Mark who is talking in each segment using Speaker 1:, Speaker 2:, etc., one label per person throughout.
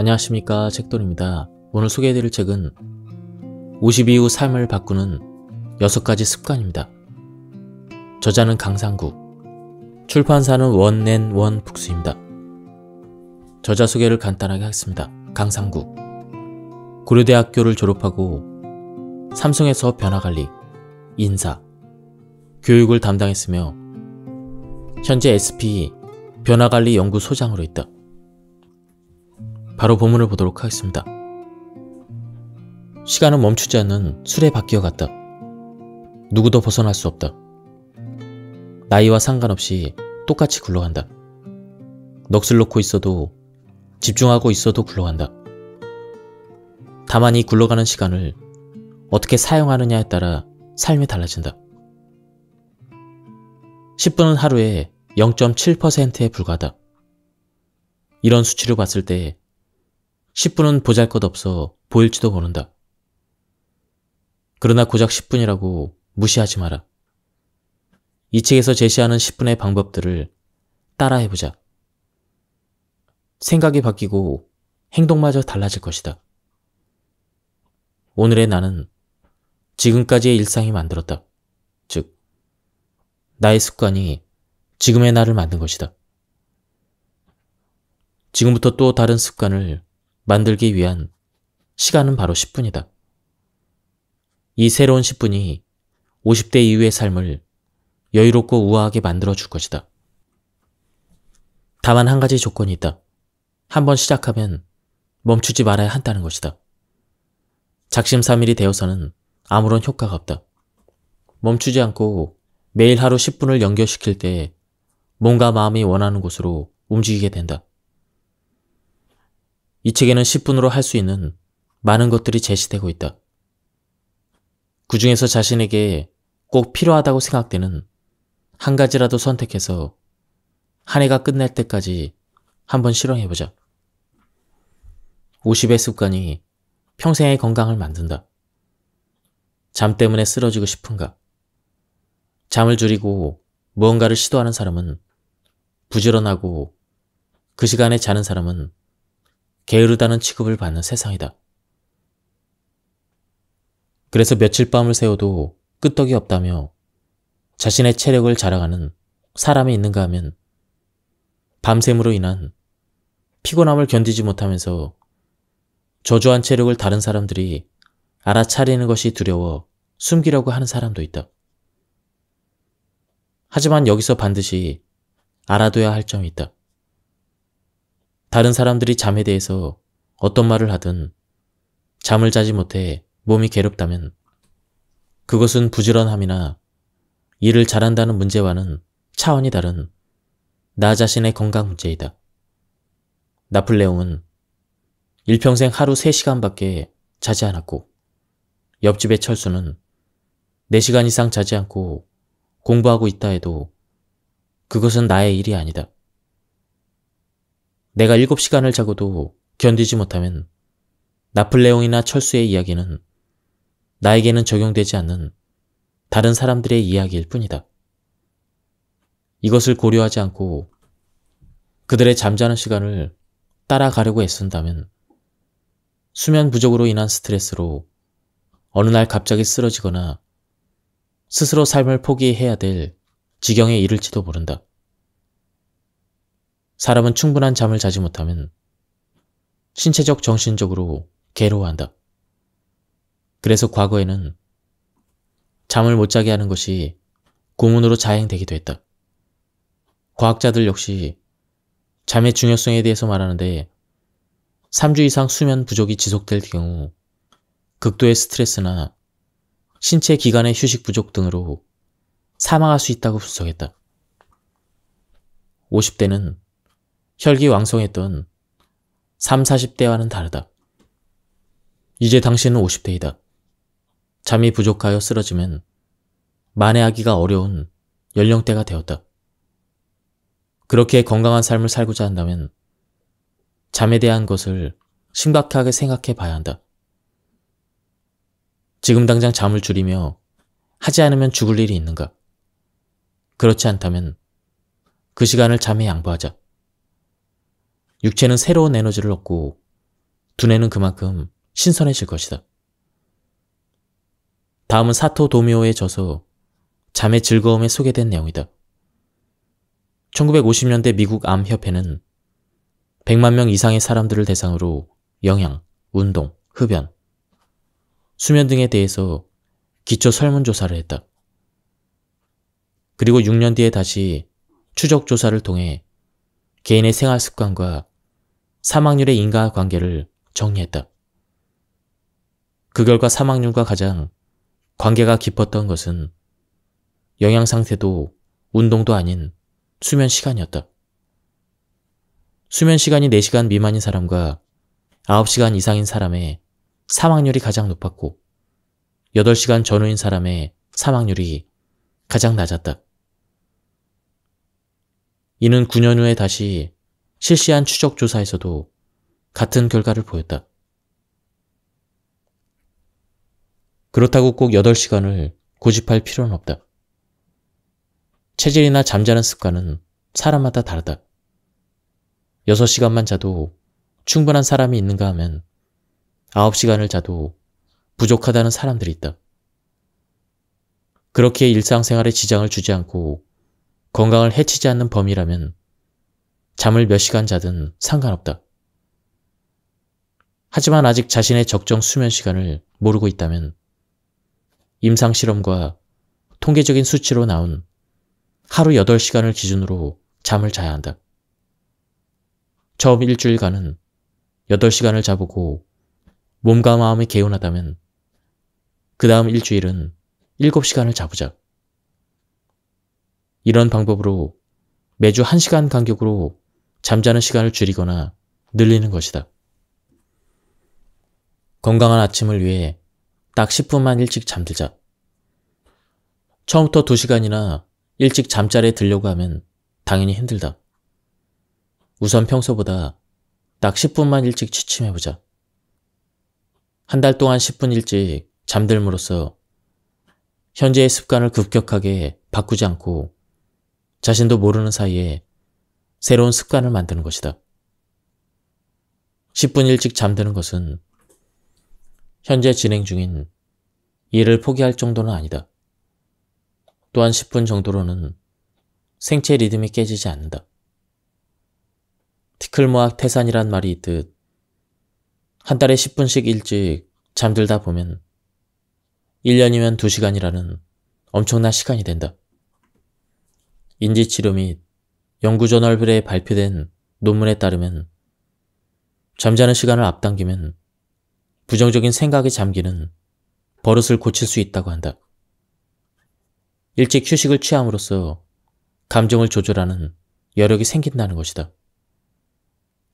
Speaker 1: 안녕하십니까 책돌입니다. 오늘 소개해드릴 책은 52후 삶을 바꾸는 6가지 습관입니다. 저자는 강상구, 출판사는 원앤원 북스입니다. 저자 소개를 간단하게 하겠습니다. 강상구 고려대학교를 졸업하고 삼성에서 변화관리, 인사, 교육을 담당했으며 현재 SP 변화관리연구소장으로 있다. 바로 본문을 보도록 하겠습니다. 시간은 멈추지 않는 술에 바뀌어 갔다. 누구도 벗어날 수 없다. 나이와 상관없이 똑같이 굴러간다. 넋을 놓고 있어도 집중하고 있어도 굴러간다. 다만 이 굴러가는 시간을 어떻게 사용하느냐에 따라 삶이 달라진다. 10분은 하루에 0.7%에 불과하다. 이런 수치로 봤을 때 10분은 보잘것없어 보일지도 모른다. 그러나 고작 10분이라고 무시하지 마라. 이 책에서 제시하는 10분의 방법들을 따라해보자. 생각이 바뀌고 행동마저 달라질 것이다. 오늘의 나는 지금까지의 일상이 만들었다. 즉, 나의 습관이 지금의 나를 만든 것이다. 지금부터 또 다른 습관을 만들기 위한 시간은 바로 10분이다. 이 새로운 10분이 50대 이후의 삶을 여유롭고 우아하게 만들어 줄 것이다. 다만 한 가지 조건이 있다. 한 번 시작하면 멈추지 말아야 한다는 것이다. 작심삼일이 되어서는 아무런 효과가 없다. 멈추지 않고 매일 하루 10분을 연결시킬 때 몸과 마음이 원하는 곳으로 움직이게 된다. 이 책에는 10분으로 할 수 있는 많은 것들이 제시되고 있다. 그 중에서 자신에게 꼭 필요하다고 생각되는 한 가지라도 선택해서 한 해가 끝날 때까지 한번 실험해보자. 50의 습관이 평생의 건강을 만든다. 잠 때문에 쓰러지고 싶은가? 잠을 줄이고 무언가를 시도하는 사람은 부지런하고 그 시간에 자는 사람은 게으르다는 취급을 받는 세상이다. 그래서 며칠 밤을 새워도 끄떡이 없다며 자신의 체력을 자랑하는 사람이 있는가 하면 밤샘으로 인한 피곤함을 견디지 못하면서 저조한 체력을 다른 사람들이 알아차리는 것이 두려워 숨기려고 하는 사람도 있다. 하지만 여기서 반드시 알아둬야 할 점이 있다. 다른 사람들이 잠에 대해서 어떤 말을 하든 잠을 자지 못해 몸이 괴롭다면 그것은 부지런함이나 일을 잘한다는 문제와는 차원이 다른 나 자신의 건강 문제이다. 나폴레옹은 일평생 하루 3시간밖에 자지 않았고 옆집의 철수는 4시간 이상 자지 않고 공부하고 있다 해도 그것은 나의 일이 아니다. 내가 7시간을 자고도 견디지 못하면 나폴레옹이나 철수의 이야기는 나에게는 적용되지 않는 다른 사람들의 이야기일 뿐이다. 이것을 고려하지 않고 그들의 잠자는 시간을 따라가려고 애쓴다면 수면 부족으로 인한 스트레스로 어느 날 갑자기 쓰러지거나 스스로 삶을 포기해야 될 지경에 이를지도 모른다. 사람은 충분한 잠을 자지 못하면 신체적 정신적으로 괴로워한다. 그래서 과거에는 잠을 못 자게 하는 것이 고문으로 자행되기도 했다. 과학자들 역시 잠의 중요성에 대해서 말하는데 3주 이상 수면 부족이 지속될 경우 극도의 스트레스나 신체 기관의 휴식 부족 등으로 사망할 수 있다고 분석했다. 50대는 혈기왕성했던 3, 40대와는 다르다. 이제 당신은 50대이다. 잠이 부족하여 쓰러지면 만회하기가 어려운 연령대가 되었다. 그렇게 건강한 삶을 살고자 한다면 잠에 대한 것을 심각하게 생각해 봐야 한다. 지금 당장 잠을 줄이며 하지 않으면 죽을 일이 있는가? 그렇지 않다면 그 시간을 잠에 양보하자. 육체는 새로운 에너지를 얻고 두뇌는 그만큼 신선해질 것이다. 다음은 사토 도미오의 저서 잠의 즐거움에 소개된 내용이다. 1950년대 미국 암협회는 100만 명 이상의 사람들을 대상으로 영양, 운동, 흡연, 수면 등에 대해서 기초 설문조사를 했다. 그리고 6년 뒤에 다시 추적조사를 통해 개인의 생활습관과 사망률의 인과관계를 정리했다. 그 결과 사망률과 가장 관계가 깊었던 것은 영양 상태도 운동도 아닌 수면 시간이었다. 수면 시간이 4시간 미만인 사람과 9시간 이상인 사람의 사망률이 가장 높았고 8시간 전후인 사람의 사망률이 가장 낮았다. 이는 9년 후에 다시 실시한 추적 조사에서도 같은 결과를 보였다. 그렇다고 꼭 8시간을 고집할 필요는 없다. 체질이나 잠자는 습관은 사람마다 다르다. 6시간만 자도 충분한 사람이 있는가 하면 9시간을 자도 부족하다는 사람들이 있다. 그렇게 일상생활에 지장을 주지 않고 건강을 해치지 않는 범위라면 잠을 몇 시간 자든 상관없다. 하지만 아직 자신의 적정 수면 시간을 모르고 있다면 임상실험과 통계적인 수치로 나온 하루 8시간을 기준으로 잠을 자야 한다. 처음 일주일간은 8시간을 자보고 몸과 마음이 개운하다면 그 다음 일주일은 7시간을 자보자. 이런 방법으로 매주 1시간 간격으로 잠자는 시간을 줄이거나 늘리는 것이다. 건강한 아침을 위해 딱 10분만 일찍 잠들자. 처음부터 2시간이나 일찍 잠자리에 들려고 하면 당연히 힘들다. 우선 평소보다 딱 10분만 일찍 취침해보자. 한 달 동안 10분 일찍 잠들므로써 현재의 습관을 급격하게 바꾸지 않고 자신도 모르는 사이에 새로운 습관을 만드는 것이다. 10분 일찍 잠드는 것은 현재 진행 중인 일을 포기할 정도는 아니다. 또한 10분 정도로는 생체 리듬이 깨지지 않는다. 티클모학 태산이란 말이 있듯 한 달에 10분씩 일찍 잠들다 보면 1년이면 2시간이라는 엄청난 시간이 된다. 인지치료 및 연구저널블에 발표된 논문에 따르면 잠자는 시간을 앞당기면 부정적인 생각에 잠기는 버릇을 고칠 수 있다고 한다. 일찍 휴식을 취함으로써 감정을 조절하는 여력이 생긴다는 것이다.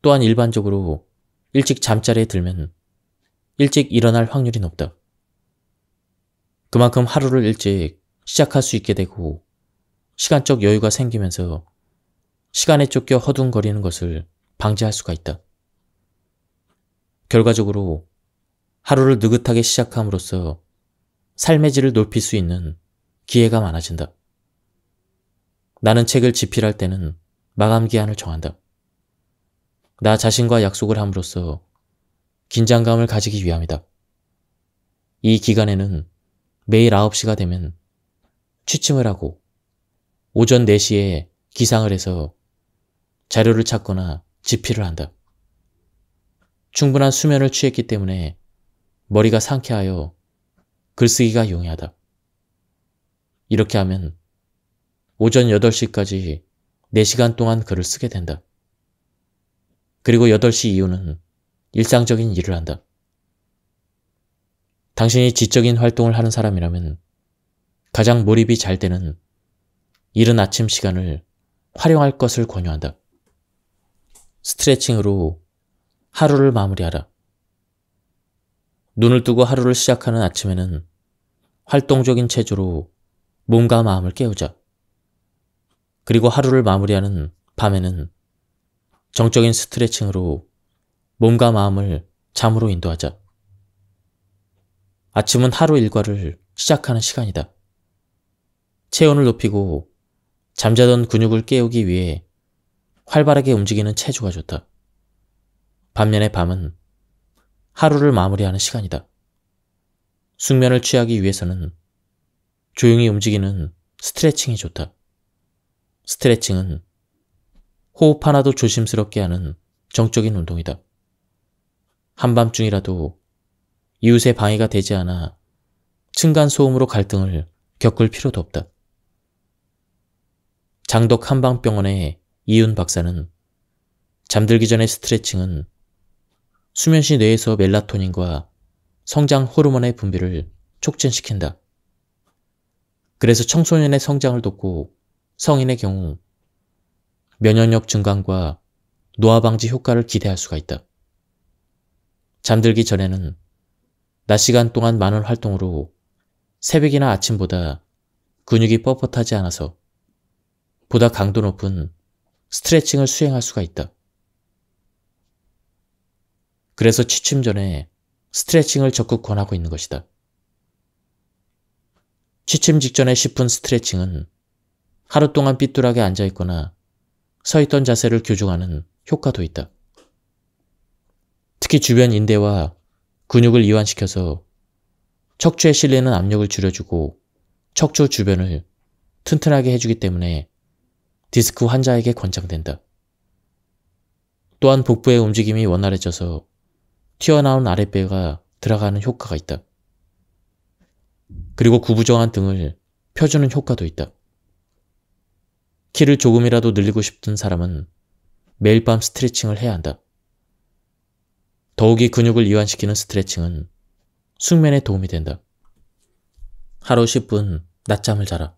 Speaker 1: 또한 일반적으로 일찍 잠자리에 들면 일찍 일어날 확률이 높다. 그만큼 하루를 일찍 시작할 수 있게 되고 시간적 여유가 생기면서 시간에 쫓겨 허둥거리는 것을 방지할 수가 있다. 결과적으로 하루를 느긋하게 시작함으로써 삶의 질을 높일 수 있는 기회가 많아진다. 나는 책을 집필할 때는 마감 기한을 정한다. 나 자신과 약속을 함으로써 긴장감을 가지기 위함이다. 이 기간에는 매일 9시가 되면 취침을 하고 오전 4시에 기상을 해서 자료를 찾거나 집필을 한다. 충분한 수면을 취했기 때문에 머리가 상쾌하여 글쓰기가 용이하다. 이렇게 하면 오전 8시까지 4시간 동안 글을 쓰게 된다. 그리고 8시 이후는 일상적인 일을 한다. 당신이 지적인 활동을 하는 사람이라면 가장 몰입이 잘 되는 이른 아침 시간을 활용할 것을 권유한다. 스트레칭으로 하루를 마무리하라. 눈을 뜨고 하루를 시작하는 아침에는 활동적인 체조로 몸과 마음을 깨우자. 그리고 하루를 마무리하는 밤에는 정적인 스트레칭으로 몸과 마음을 잠으로 인도하자. 아침은 하루 일과를 시작하는 시간이다. 체온을 높이고 잠자던 근육을 깨우기 위해 활발하게 움직이는 체조가 좋다. 반면에 밤은 하루를 마무리하는 시간이다. 숙면을 취하기 위해서는 조용히 움직이는 스트레칭이 좋다. 스트레칭은 호흡 하나도 조심스럽게 하는 정적인 운동이다. 한밤중이라도 이웃의 방해가 되지 않아 층간소음으로 갈등을 겪을 필요도 없다. 장덕 한방병원의 이윤 박사는 잠들기 전의 스트레칭은 수면 시 뇌에서 멜라토닌과 성장 호르몬의 분비를 촉진시킨다. 그래서 청소년의 성장을 돕고 성인의 경우 면역력 증강과 노화 방지 효과를 기대할 수가 있다. 잠들기 전에는 낮 시간 동안 많은 활동으로 새벽이나 아침보다 근육이 뻣뻣하지 않아서 보다 강도 높은 스트레칭을 수행할 수가 있다. 그래서 취침 전에 스트레칭을 적극 권하고 있는 것이다. 취침 직전에 10분 스트레칭은 하루 동안 삐뚤하게 앉아있거나 서있던 자세를 교정하는 효과도 있다. 특히 주변 인대와 근육을 이완시켜서 척추에 실리는 압력을 줄여주고 척추 주변을 튼튼하게 해주기 때문에 디스크 환자에게 권장된다. 또한 복부의 움직임이 원활해져서 튀어나온 아랫배가 들어가는 효과가 있다. 그리고 구부정한 등을 펴주는 효과도 있다. 키를 조금이라도 늘리고 싶은 사람은 매일 밤 스트레칭을 해야 한다. 더욱이 근육을 이완시키는 스트레칭은 숙면에 도움이 된다. 하루 10분 낮잠을 자라.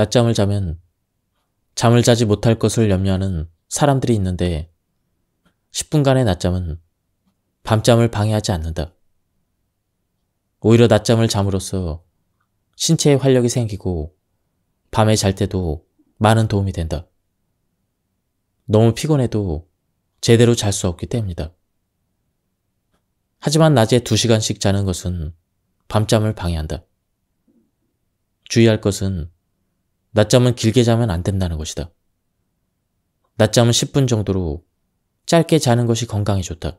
Speaker 1: 낮잠을 자면 잠을 자지 못할 것을 염려하는 사람들이 있는데 10분간의 낮잠은 밤잠을 방해하지 않는다. 오히려 낮잠을 잠으로써 신체에 활력이 생기고 밤에 잘 때도 많은 도움이 된다. 너무 피곤해도 제대로 잘 수 없기 때문이다. 하지만 낮에 2시간씩 자는 것은 밤잠을 방해한다. 주의할 것은 낮잠은 길게 자면 안 된다는 것이다. 낮잠은 10분 정도로 짧게 자는 것이 건강에 좋다.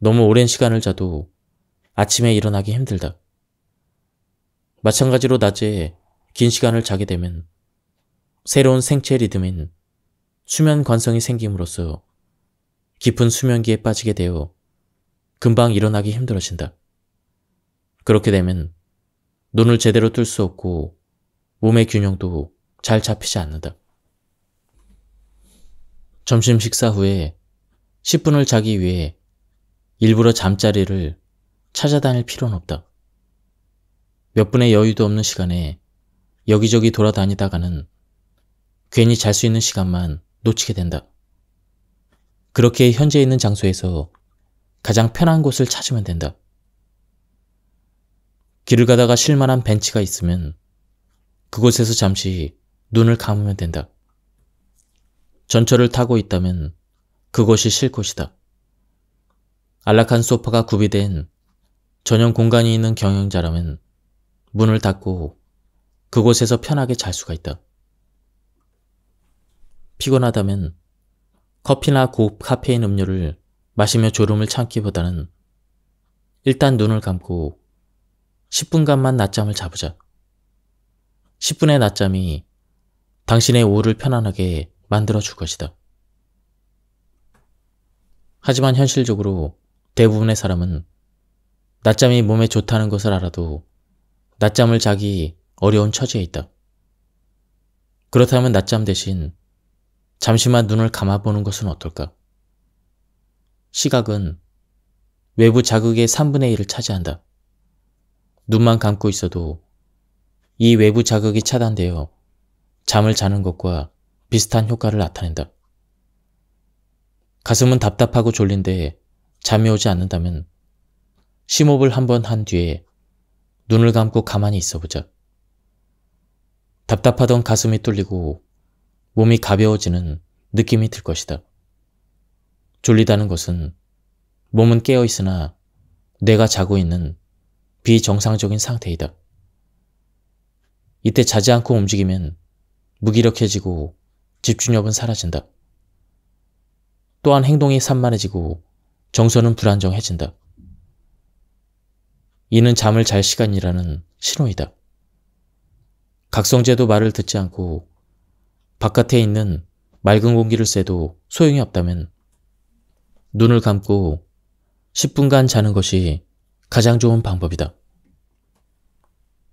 Speaker 1: 너무 오랜 시간을 자도 아침에 일어나기 힘들다. 마찬가지로 낮에 긴 시간을 자게 되면 새로운 생체 리듬인 수면 관성이 생김으로써 깊은 수면기에 빠지게 되어 금방 일어나기 힘들어진다. 그렇게 되면 눈을 제대로 뜰 수 없고 몸의 균형도 잘 잡히지 않는다. 점심 식사 후에 10분을 자기 위해 일부러 잠자리를 찾아다닐 필요는 없다. 몇 분의 여유도 없는 시간에 여기저기 돌아다니다가는 괜히 잘 수 있는 시간만 놓치게 된다. 그렇게 현재 있는 장소에서 가장 편한 곳을 찾으면 된다. 길을 가다가 쉴만한 벤치가 있으면 그곳에서 잠시 눈을 감으면 된다. 전철을 타고 있다면 그것이 실컷이다. 안락한 소파가 구비된 전용 공간이 있는 경영자라면 문을 닫고 그곳에서 편하게 잘 수가 있다. 피곤하다면 커피나 곱카페인 음료를 마시며 졸음을 참기보다는 일단 눈을 감고 10분간만 낮잠을 자보자. 10분의 낮잠이 당신의 오후를 편안하게 만들어 줄 것이다. 하지만 현실적으로 대부분의 사람은 낮잠이 몸에 좋다는 것을 알아도 낮잠을 자기 어려운 처지에 있다. 그렇다면 낮잠 대신 잠시만 눈을 감아보는 것은 어떨까? 시각은 외부 자극의 3분의 1을 차지한다. 눈만 감고 있어도 이 외부 자극이 차단되어 잠을 자는 것과 비슷한 효과를 나타낸다. 가슴은 답답하고 졸린데 잠이 오지 않는다면 심호흡을 한 번 한 뒤에 눈을 감고 가만히 있어보자. 답답하던 가슴이 뚫리고 몸이 가벼워지는 느낌이 들 것이다. 졸리다는 것은 몸은 깨어 있으나 내가 자고 있는 비정상적인 상태이다. 이때 자지 않고 움직이면 무기력해지고 집중력은 사라진다. 또한 행동이 산만해지고 정서는 불안정해진다. 이는 잠을 잘 시간이라는 신호이다. 각성제도 말을 듣지 않고 바깥에 있는 맑은 공기를 쐬도 소용이 없다면 눈을 감고 10분간 자는 것이 가장 좋은 방법이다.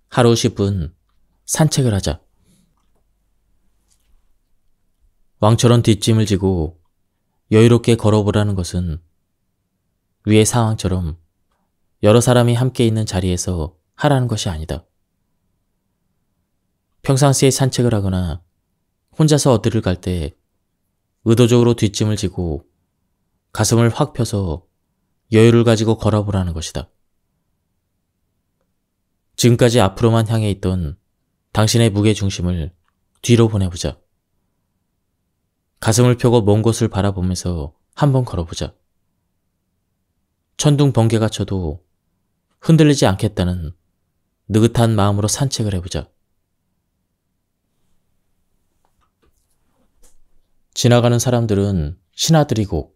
Speaker 1: 하루 10분 산책을 하자. 왕처럼 뒷짐을 지고 여유롭게 걸어보라는 것은 위의 상황처럼 여러 사람이 함께 있는 자리에서 하라는 것이 아니다. 평상시에 산책을 하거나 혼자서 어디를 갈 때 의도적으로 뒷짐을 지고 가슴을 확 펴서 여유를 가지고 걸어보라는 것이다. 지금까지 앞으로만 향해 있던 당신의 무게중심을 뒤로 보내보자. 가슴을 펴고 먼 곳을 바라보면서 한 번 걸어보자. 천둥 번개가 쳐도 흔들리지 않겠다는 느긋한 마음으로 산책을 해보자. 지나가는 사람들은 신하들이고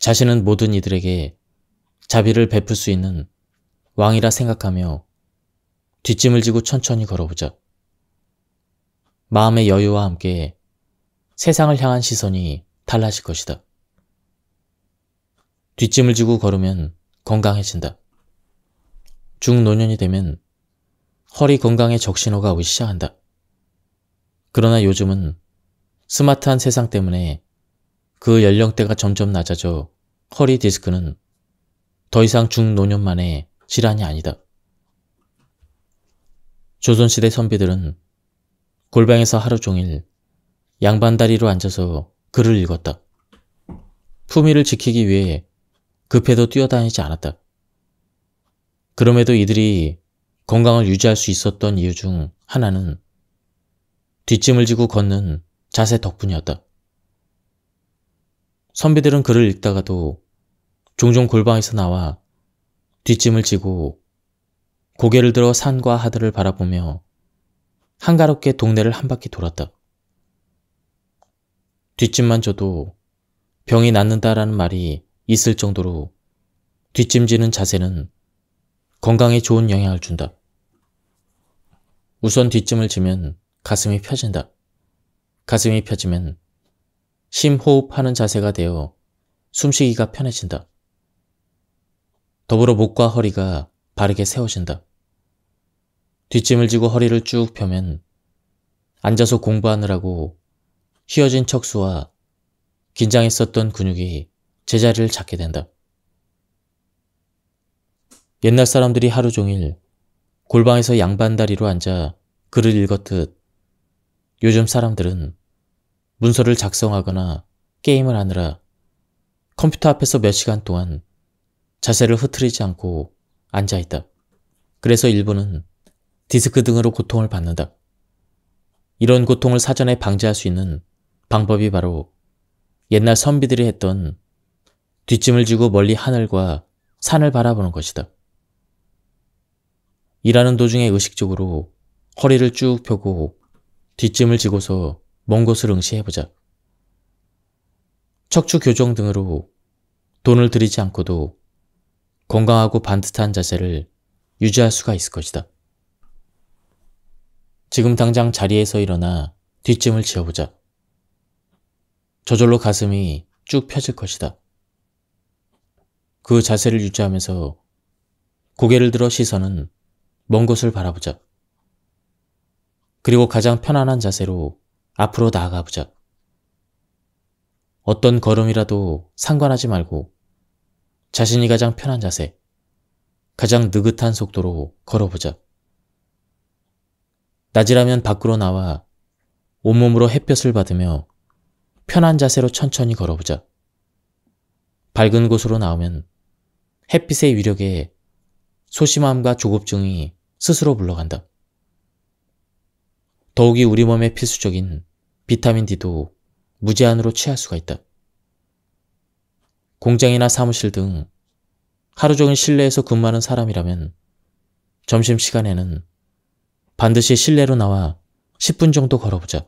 Speaker 1: 자신은 모든 이들에게 자비를 베풀 수 있는 왕이라 생각하며 뒷짐을 지고 천천히 걸어보자. 마음의 여유와 함께 세상을 향한 시선이 달라질 것이다. 뒷짐을 지고 걸으면 건강해진다. 중노년이 되면 허리 건강에 적신호가 오기 시작한다. 그러나 요즘은 스마트한 세상 때문에 그 연령대가 점점 낮아져 허리 디스크는 더 이상 중노년만의 질환이 아니다. 조선시대 선비들은 골방에서 하루 종일 양반다리로 앉아서 글을 읽었다. 품위를 지키기 위해 급해도 뛰어다니지 않았다. 그럼에도 이들이 건강을 유지할 수 있었던 이유 중 하나는 뒷짐을 지고 걷는 자세 덕분이었다. 선비들은 글을 읽다가도 종종 골방에서 나와 뒷짐을 지고 고개를 들어 산과 하늘을 바라보며 한가롭게 동네를 한 바퀴 돌았다. 뒷짐만 져도 병이 낫는다라는 말이 있을 정도로 뒷짐지는 자세는 건강에 좋은 영향을 준다. 우선 뒷짐을 지면 가슴이 펴진다. 가슴이 펴지면 심호흡하는 자세가 되어 숨쉬기가 편해진다. 더불어 목과 허리가 바르게 세워진다. 뒷짐을 지고 허리를 쭉 펴면 앉아서 공부하느라고 휘어진 척수와 긴장했었던 근육이 제자리를 잡게 된다. 옛날 사람들이 하루 종일 골방에서 양반다리로 앉아 글을 읽었듯 요즘 사람들은 문서를 작성하거나 게임을 하느라 컴퓨터 앞에서 몇 시간 동안 자세를 흐트리지 않고 앉아있다. 그래서 일부는 디스크 등으로 고통을 받는다. 이런 고통을 사전에 방지할 수 있는 방법이 바로 옛날 선비들이 했던 뒷짐을 지고 멀리 하늘과 산을 바라보는 것이다. 일하는 도중에 의식적으로 허리를 쭉 펴고 뒷짐을 지고서 먼 곳을 응시해보자. 척추 교정 등으로 돈을 들이지 않고도 건강하고 반듯한 자세를 유지할 수가 있을 것이다. 지금 당장 자리에서 일어나 뒷짐을 지어보자. 저절로 가슴이 쭉 펴질 것이다. 그 자세를 유지하면서 고개를 들어 시선은 먼 곳을 바라보자. 그리고 가장 편안한 자세로 앞으로 나아가보자. 어떤 걸음이라도 상관하지 말고 자신이 가장 편한 자세, 가장 느긋한 속도로 걸어보자. 낮이라면 밖으로 나와 온몸으로 햇볕을 받으며 편한 자세로 천천히 걸어보자. 밝은 곳으로 나오면 햇빛의 위력에 소심함과 조급증이 스스로 물러간다. 더욱이 우리 몸에 필수적인 비타민 D도 무제한으로 취할 수가 있다. 공장이나 사무실 등 하루 종일 실내에서 근무하는 사람이라면 점심시간에는 반드시 실내로 나와 10분 정도 걸어보자.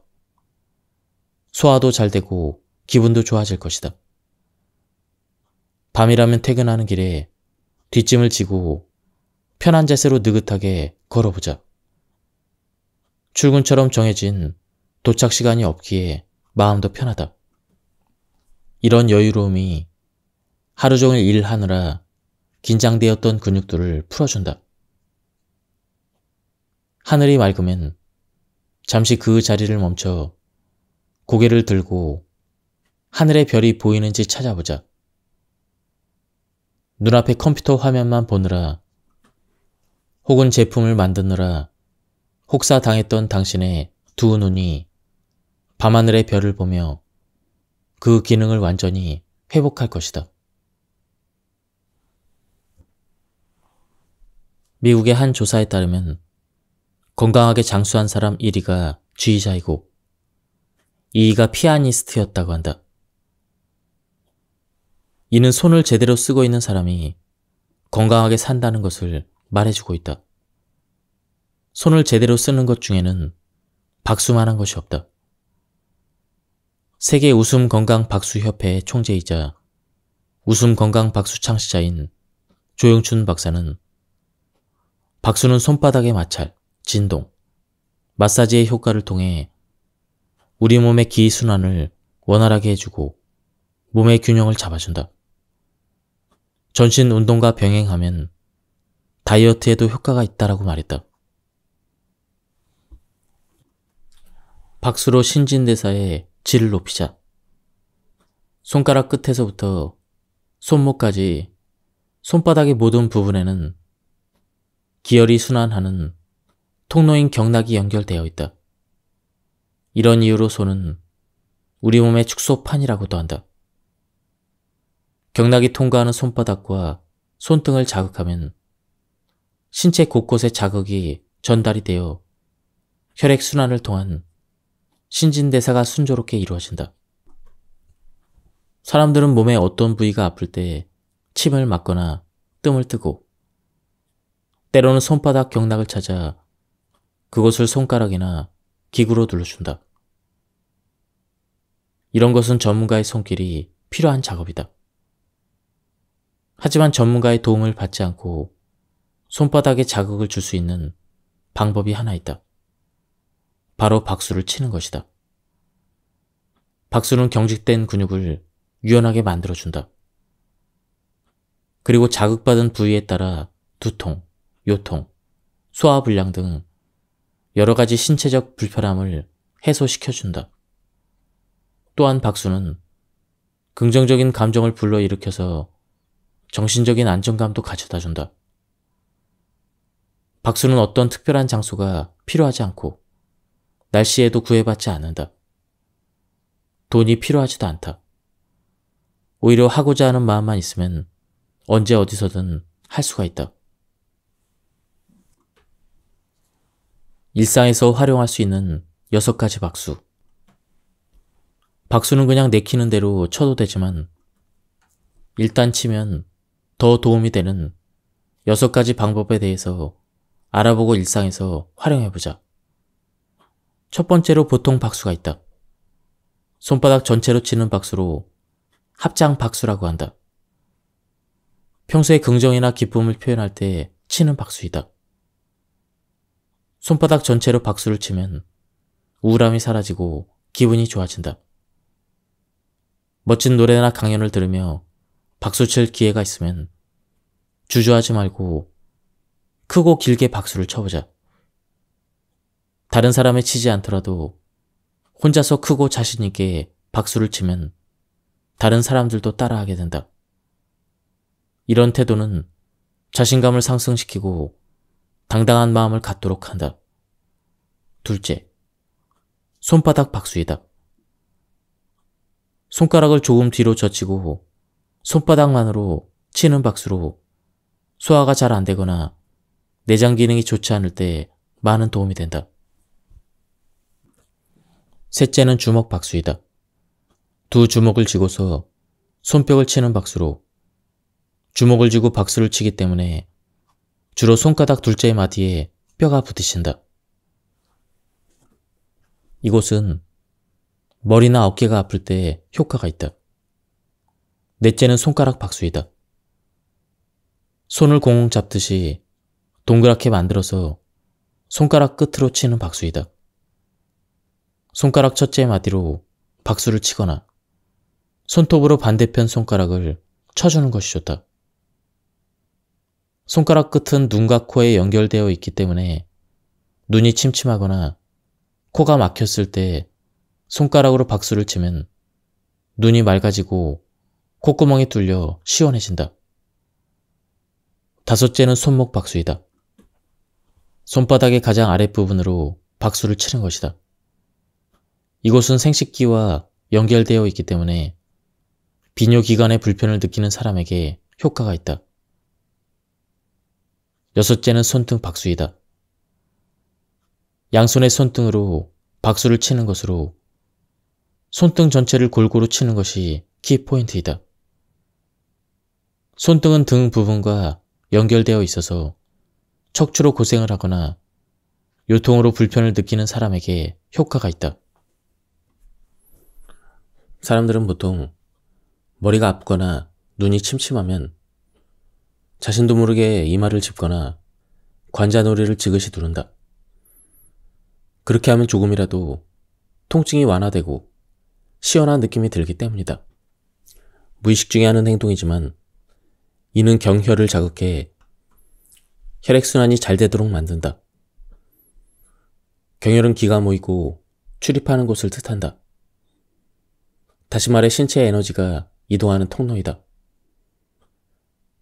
Speaker 1: 소화도 잘 되고 기분도 좋아질 것이다. 밤이라면 퇴근하는 길에 뒷짐을 지고 편한 자세로 느긋하게 걸어보자. 출근처럼 정해진 도착 시간이 없기에 마음도 편하다. 이런 여유로움이 하루 종일 일하느라 긴장되었던 근육들을 풀어준다. 하늘이 맑으면 잠시 그 자리를 멈춰 고개를 들고 하늘의 별이 보이는지 찾아보자. 눈앞에 컴퓨터 화면만 보느라 혹은 제품을 만드느라 혹사당했던 당신의 두 눈이 밤하늘의 별을 보며 그 기능을 완전히 회복할 것이다. 미국의 한 조사에 따르면 건강하게 장수한 사람 1위가 주의자이고 2위가 피아니스트였다고 한다. 이는 손을 제대로 쓰고 있는 사람이 건강하게 산다는 것을 말해주고 있다. 손을 제대로 쓰는 것 중에는 박수만한 것이 없다. 세계 웃음 건강 박수 협회의 총재이자 웃음 건강 박수 창시자인 조영춘 박사는 박수는 손바닥의 마찰, 진동, 마사지의 효과를 통해 우리 몸의 기순환을 원활하게 해주고 몸의 균형을 잡아준다. 전신 운동과 병행하면 다이어트에도 효과가 있다라고 말했다. 박수로 신진대사의 질을 높이자. 손가락 끝에서부터 손목까지 손바닥의 모든 부분에는 기혈이 순환하는 통로인 경락이 연결되어 있다. 이런 이유로 소는 우리 몸의 축소판이라고도 한다. 경락이 통과하는 손바닥과 손등을 자극하면 신체 곳곳에 자극이 전달이 되어 혈액순환을 통한 신진대사가 순조롭게 이루어진다. 사람들은 몸의 어떤 부위가 아플 때 침을 맞거나 뜸을 뜨고 때로는 손바닥 경락을 찾아 그것을 손가락이나 기구로 눌러준다. 이런 것은 전문가의 손길이 필요한 작업이다. 하지만 전문가의 도움을 받지 않고 손바닥에 자극을 줄 수 있는 방법이 하나 있다. 바로 박수를 치는 것이다. 박수는 경직된 근육을 유연하게 만들어준다. 그리고 자극받은 부위에 따라 두통, 요통, 소화불량 등 여러 가지 신체적 불편함을 해소시켜준다. 또한 박수는 긍정적인 감정을 불러일으켜서 정신적인 안정감도 가져다준다. 박수는 어떤 특별한 장소가 필요하지 않고 날씨에도 구애받지 않는다. 돈이 필요하지도 않다. 오히려 하고자 하는 마음만 있으면 언제 어디서든 할 수가 있다. 일상에서 활용할 수 있는 여섯 가지 박수. 박수는 그냥 내키는 대로 쳐도 되지만 일단 치면 더 도움이 되는 여섯 가지 방법에 대해서 알아보고 일상에서 활용해보자. 첫 번째로 보통 박수가 있다. 손바닥 전체로 치는 박수로 합장 박수라고 한다. 평소에 긍정이나 기쁨을 표현할 때 치는 박수이다. 손바닥 전체로 박수를 치면 우울함이 사라지고 기분이 좋아진다. 멋진 노래나 강연을 들으며 박수 칠 기회가 있으면 주저하지 말고 크고 길게 박수를 쳐보자. 다른 사람에 치지 않더라도 혼자서 크고 자신있게 박수를 치면 다른 사람들도 따라하게 된다. 이런 태도는 자신감을 상승시키고 당당한 마음을 갖도록 한다. 둘째, 손바닥 박수이다. 손가락을 조금 뒤로 젖히고 호, 손바닥만으로 치는 박수로 호, 소화가 잘 안 되거나 내장 기능이 좋지 않을 때 많은 도움이 된다. 셋째는 주먹 박수이다. 두 주먹을 쥐고서 손뼉을 치는 박수로 주먹을 쥐고 박수를 치기 때문에 주로 손가락 둘째 마디에 뼈가 부딪힌다. 이곳은 머리나 어깨가 아플 때 효과가 있다. 넷째는 손가락 박수이다. 손을 공 잡듯이 동그랗게 만들어서 손가락 끝으로 치는 박수이다. 손가락 첫째 마디로 박수를 치거나 손톱으로 반대편 손가락을 쳐주는 것이 좋다. 손가락 끝은 눈과 코에 연결되어 있기 때문에 눈이 침침하거나 코가 막혔을 때 손가락으로 박수를 치면 눈이 맑아지고 콧구멍이 뚫려 시원해진다. 다섯째는 손목 박수이다. 손바닥의 가장 아랫부분으로 박수를 치는 것이다. 이곳은 생식기와 연결되어 있기 때문에 비뇨기관의 불편을 느끼는 사람에게 효과가 있다. 여섯째는 손등 박수이다. 양손의 손등으로 박수를 치는 것으로 손등 전체를 골고루 치는 것이 키포인트이다. 손등은 등 부분과 연결되어 있어서 척추로 고생을 하거나 요통으로 불편을 느끼는 사람에게 효과가 있다. 사람들은 보통 머리가 아프거나 눈이 침침하면 자신도 모르게 이마를 짚거나 관자놀이를 지그시 두른다. 그렇게 하면 조금이라도 통증이 완화되고 시원한 느낌이 들기 때문이다. 무의식 중에 하는 행동이지만 이는 경혈을 자극해 혈액순환이 잘 되도록 만든다. 경혈은 기가 모이고 출입하는 곳을 뜻한다. 다시 말해 신체의 에너지가 이동하는 통로이다.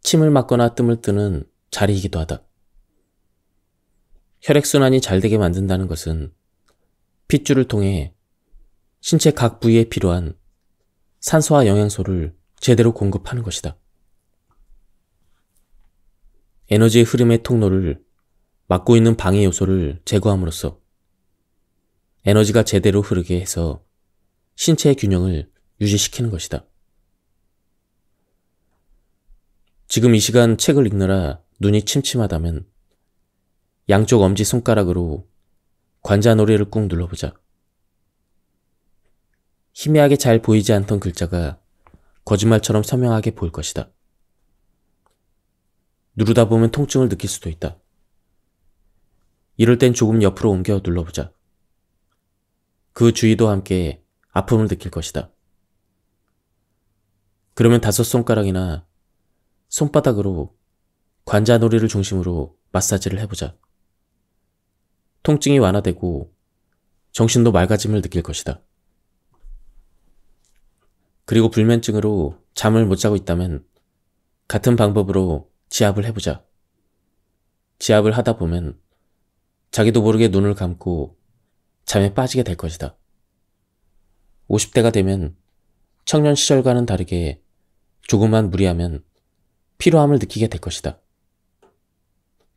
Speaker 1: 침을 맞거나 뜸을 뜨는 자리이기도 하다. 혈액순환이 잘 되게 만든다는 것은 핏줄을 통해 신체 각 부위에 필요한 산소와 영양소를 제대로 공급하는 것이다. 에너지의 흐름의 통로를 막고 있는 방해 요소를 제거함으로써 에너지가 제대로 흐르게 해서 신체의 균형을 유지시키는 것이다. 지금 이 시간 책을 읽느라 눈이 침침하다면 양쪽 엄지 손가락으로 관자놀이를 꾹 눌러보자. 희미하게 잘 보이지 않던 글자가 거짓말처럼 선명하게 보일 것이다. 누르다 보면 통증을 느낄 수도 있다. 이럴 땐 조금 옆으로 옮겨 눌러보자. 그 주위도 함께 아픔을 느낄 것이다. 그러면 다섯 손가락이나 손바닥으로 관자놀이를 중심으로 마사지를 해보자. 통증이 완화되고 정신도 맑아짐을 느낄 것이다. 그리고 불면증으로 잠을 못 자고 있다면 같은 방법으로 지압을 해보자. 지압을 하다 보면 자기도 모르게 눈을 감고 잠에 빠지게 될 것이다. 50대가 되면 청년 시절과는 다르게 조금만 무리하면 피로함을 느끼게 될 것이다.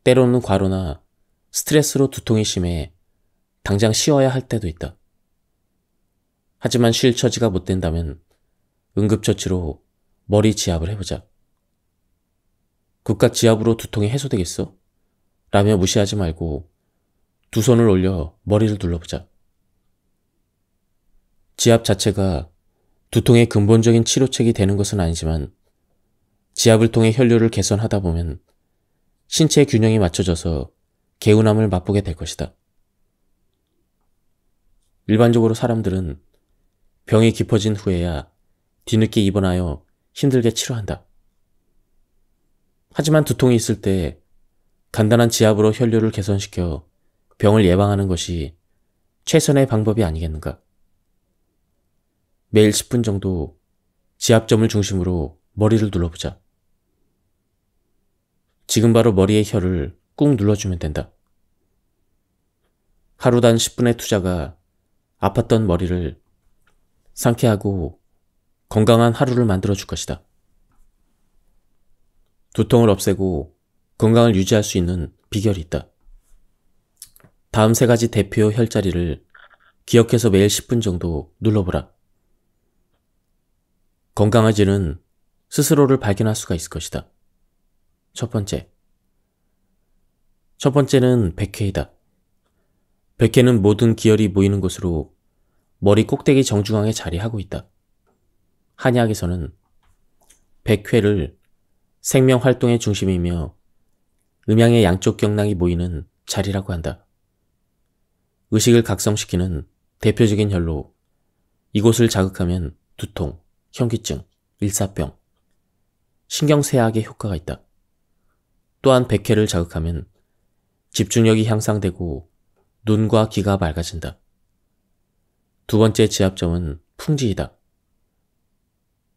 Speaker 1: 때로는 과로나 스트레스로 두통이 심해 당장 쉬어야 할 때도 있다. 하지만 쉴 처지가 못 된다면 응급처치로 머리 지압을 해보자. 국가 지압으로 두통이 해소되겠어? 라며 무시하지 말고 두 손을 올려 머리를 둘러보자. 지압 자체가 두통의 근본적인 치료책이 되는 것은 아니지만 지압을 통해 혈류를 개선하다 보면 신체의 균형이 맞춰져서 개운함을 맛보게 될 것이다. 일반적으로 사람들은 병이 깊어진 후에야 뒤늦게 입원하여 힘들게 치료한다. 하지만 두통이 있을 때 간단한 지압으로 혈류를 개선시켜 병을 예방하는 것이 최선의 방법이 아니겠는가. 매일 10분 정도 지압점을 중심으로 머리를 눌러보자. 지금 바로 머리에 혀를 꾹 눌러주면 된다. 하루단 10분의 투자가 아팠던 머리를 상쾌하고 건강한 하루를 만들어 줄 것이다. 두통을 없애고 건강을 유지할 수 있는 비결이 있다. 다음 세 가지 대표 혈자리를 기억해서 매일 10분 정도 눌러보라. 건강해지는 스스로를 발견할 수가 있을 것이다. 첫 번째. 첫 번째는 백회이다. 백회는 모든 기열이 모이는 곳으로 머리 꼭대기 정중앙에 자리하고 있다. 한의학에서는 백회를 생명 활동의 중심이며 음양의 양쪽 경락이 모이는 자리라고 한다. 의식을 각성시키는 대표적인 혈로 이곳을 자극하면 두통, 현기증, 일사병, 신경세약의 효과가 있다. 또한 백0회를 자극하면 집중력이 향상되고 눈과 귀가 맑아진다. 두 번째 지압점은 풍지이다.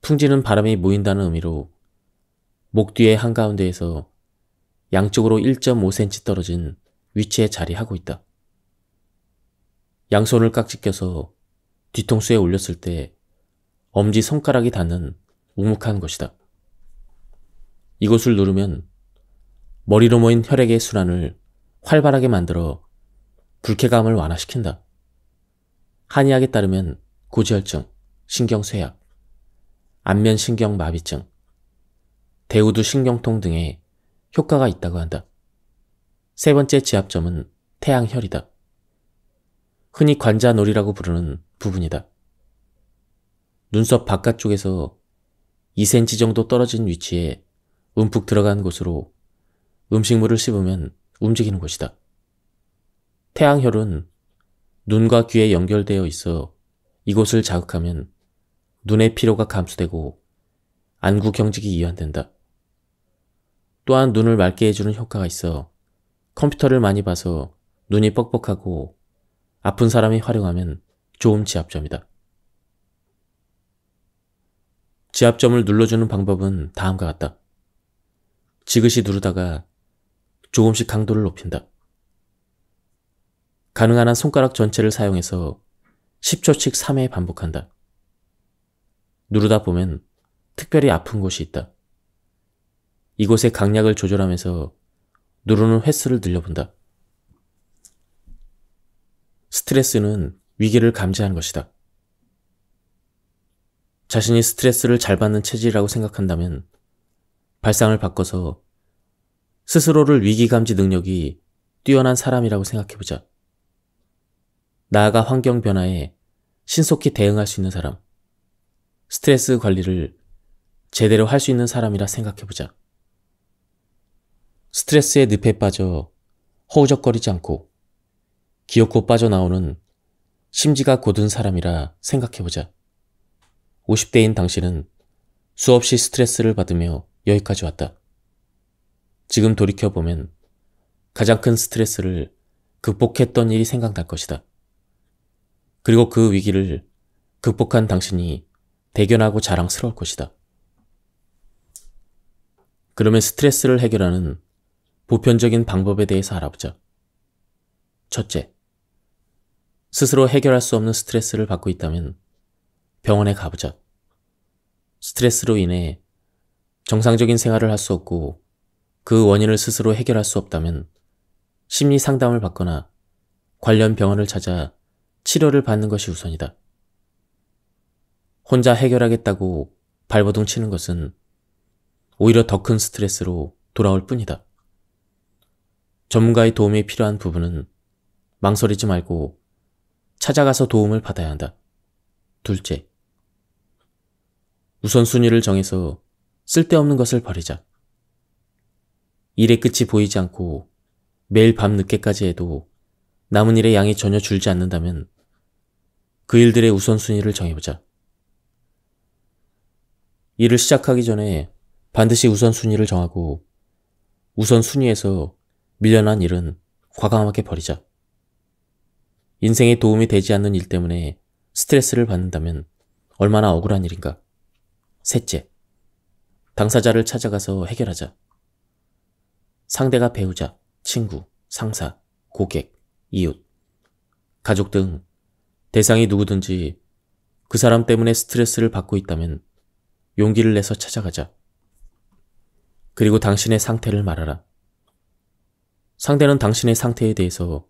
Speaker 1: 풍지는 바람이 모인다는 의미로 목뒤에 한가운데에서 양쪽으로 1.5cm 떨어진 위치에 자리하고 있다. 양손을 깍지 껴서 뒤통수에 올렸을 때 엄지 손가락이 닿는 우묵한 것이다. 이곳을 누르면 머리로 모인 혈액의 순환을 활발하게 만들어 불쾌감을 완화시킨다. 한의학에 따르면 고지혈증, 신경쇠약, 안면신경 마비증, 대우두 신경통 등의 효과가 있다고 한다. 세 번째 지압점은 태양혈이다. 흔히 관자놀이라고 부르는 부분이다. 눈썹 바깥쪽에서 2cm 정도 떨어진 위치에 움푹 들어간 곳으로 음식물을 씹으면 움직이는 것이다. 태양혈은 눈과 귀에 연결되어 있어 이곳을 자극하면 눈의 피로가 감소되고 안구 경직이 이완된다. 또한 눈을 맑게 해주는 효과가 있어 컴퓨터를 많이 봐서 눈이 뻑뻑하고 아픈 사람이 활용하면 좋은 지압점이다. 지압점을 눌러주는 방법은 다음과 같다. 지그시 누르다가 조금씩 강도를 높인다. 가능한 한 손가락 전체를 사용해서 10초씩 3회 반복한다. 누르다 보면 특별히 아픈 곳이 있다. 이곳의 강약을 조절하면서 누르는 횟수를 늘려본다. 스트레스는 위기를 감지한 것이다. 자신이 스트레스를 잘 받는 체질이라고 생각한다면 발상을 바꿔서 스스로를 위기감지 능력이 뛰어난 사람이라고 생각해보자. 나아가 환경 변화에 신속히 대응할 수 있는 사람, 스트레스 관리를 제대로 할 수 있는 사람이라 생각해보자. 스트레스의 늪에 빠져 허우적거리지 않고 기어코 빠져나오는 심지가 곧은 사람이라 생각해보자. 50대인 당신은 수없이 스트레스를 받으며 여기까지 왔다. 지금 돌이켜보면 가장 큰 스트레스를 극복했던 일이 생각날 것이다. 그리고 그 위기를 극복한 당신이 대견하고 자랑스러울 것이다. 그러면 스트레스를 해결하는 보편적인 방법에 대해서 알아보자. 첫째, 스스로 해결할 수 없는 스트레스를 받고 있다면 병원에 가보자. 스트레스로 인해 정상적인 생활을 할 수 없고 그 원인을 스스로 해결할 수 없다면 심리 상담을 받거나 관련 병원을 찾아 치료를 받는 것이 우선이다. 혼자 해결하겠다고 발버둥 치는 것은 오히려 더 큰 스트레스로 돌아올 뿐이다. 전문가의 도움이 필요한 부분은 망설이지 말고 찾아가서 도움을 받아야 한다. 둘째, 우선순위를 정해서 쓸데없는 것을 버리자. 일의 끝이 보이지 않고 매일 밤 늦게까지 해도 남은 일의 양이 전혀 줄지 않는다면 그 일들의 우선순위를 정해보자. 일을 시작하기 전에 반드시 우선순위를 정하고 우선순위에서 밀려난 일은 과감하게 버리자. 인생에 도움이 되지 않는 일 때문에 스트레스를 받는다면 얼마나 억울한 일인가. 셋째, 당사자를 찾아가서 해결하자. 상대가 배우자, 친구, 상사, 고객, 이웃, 가족 등 대상이 누구든지 그 사람 때문에 스트레스를 받고 있다면 용기를 내서 찾아가자. 그리고 당신의 상태를 말하라. 상대는 당신의 상태에 대해서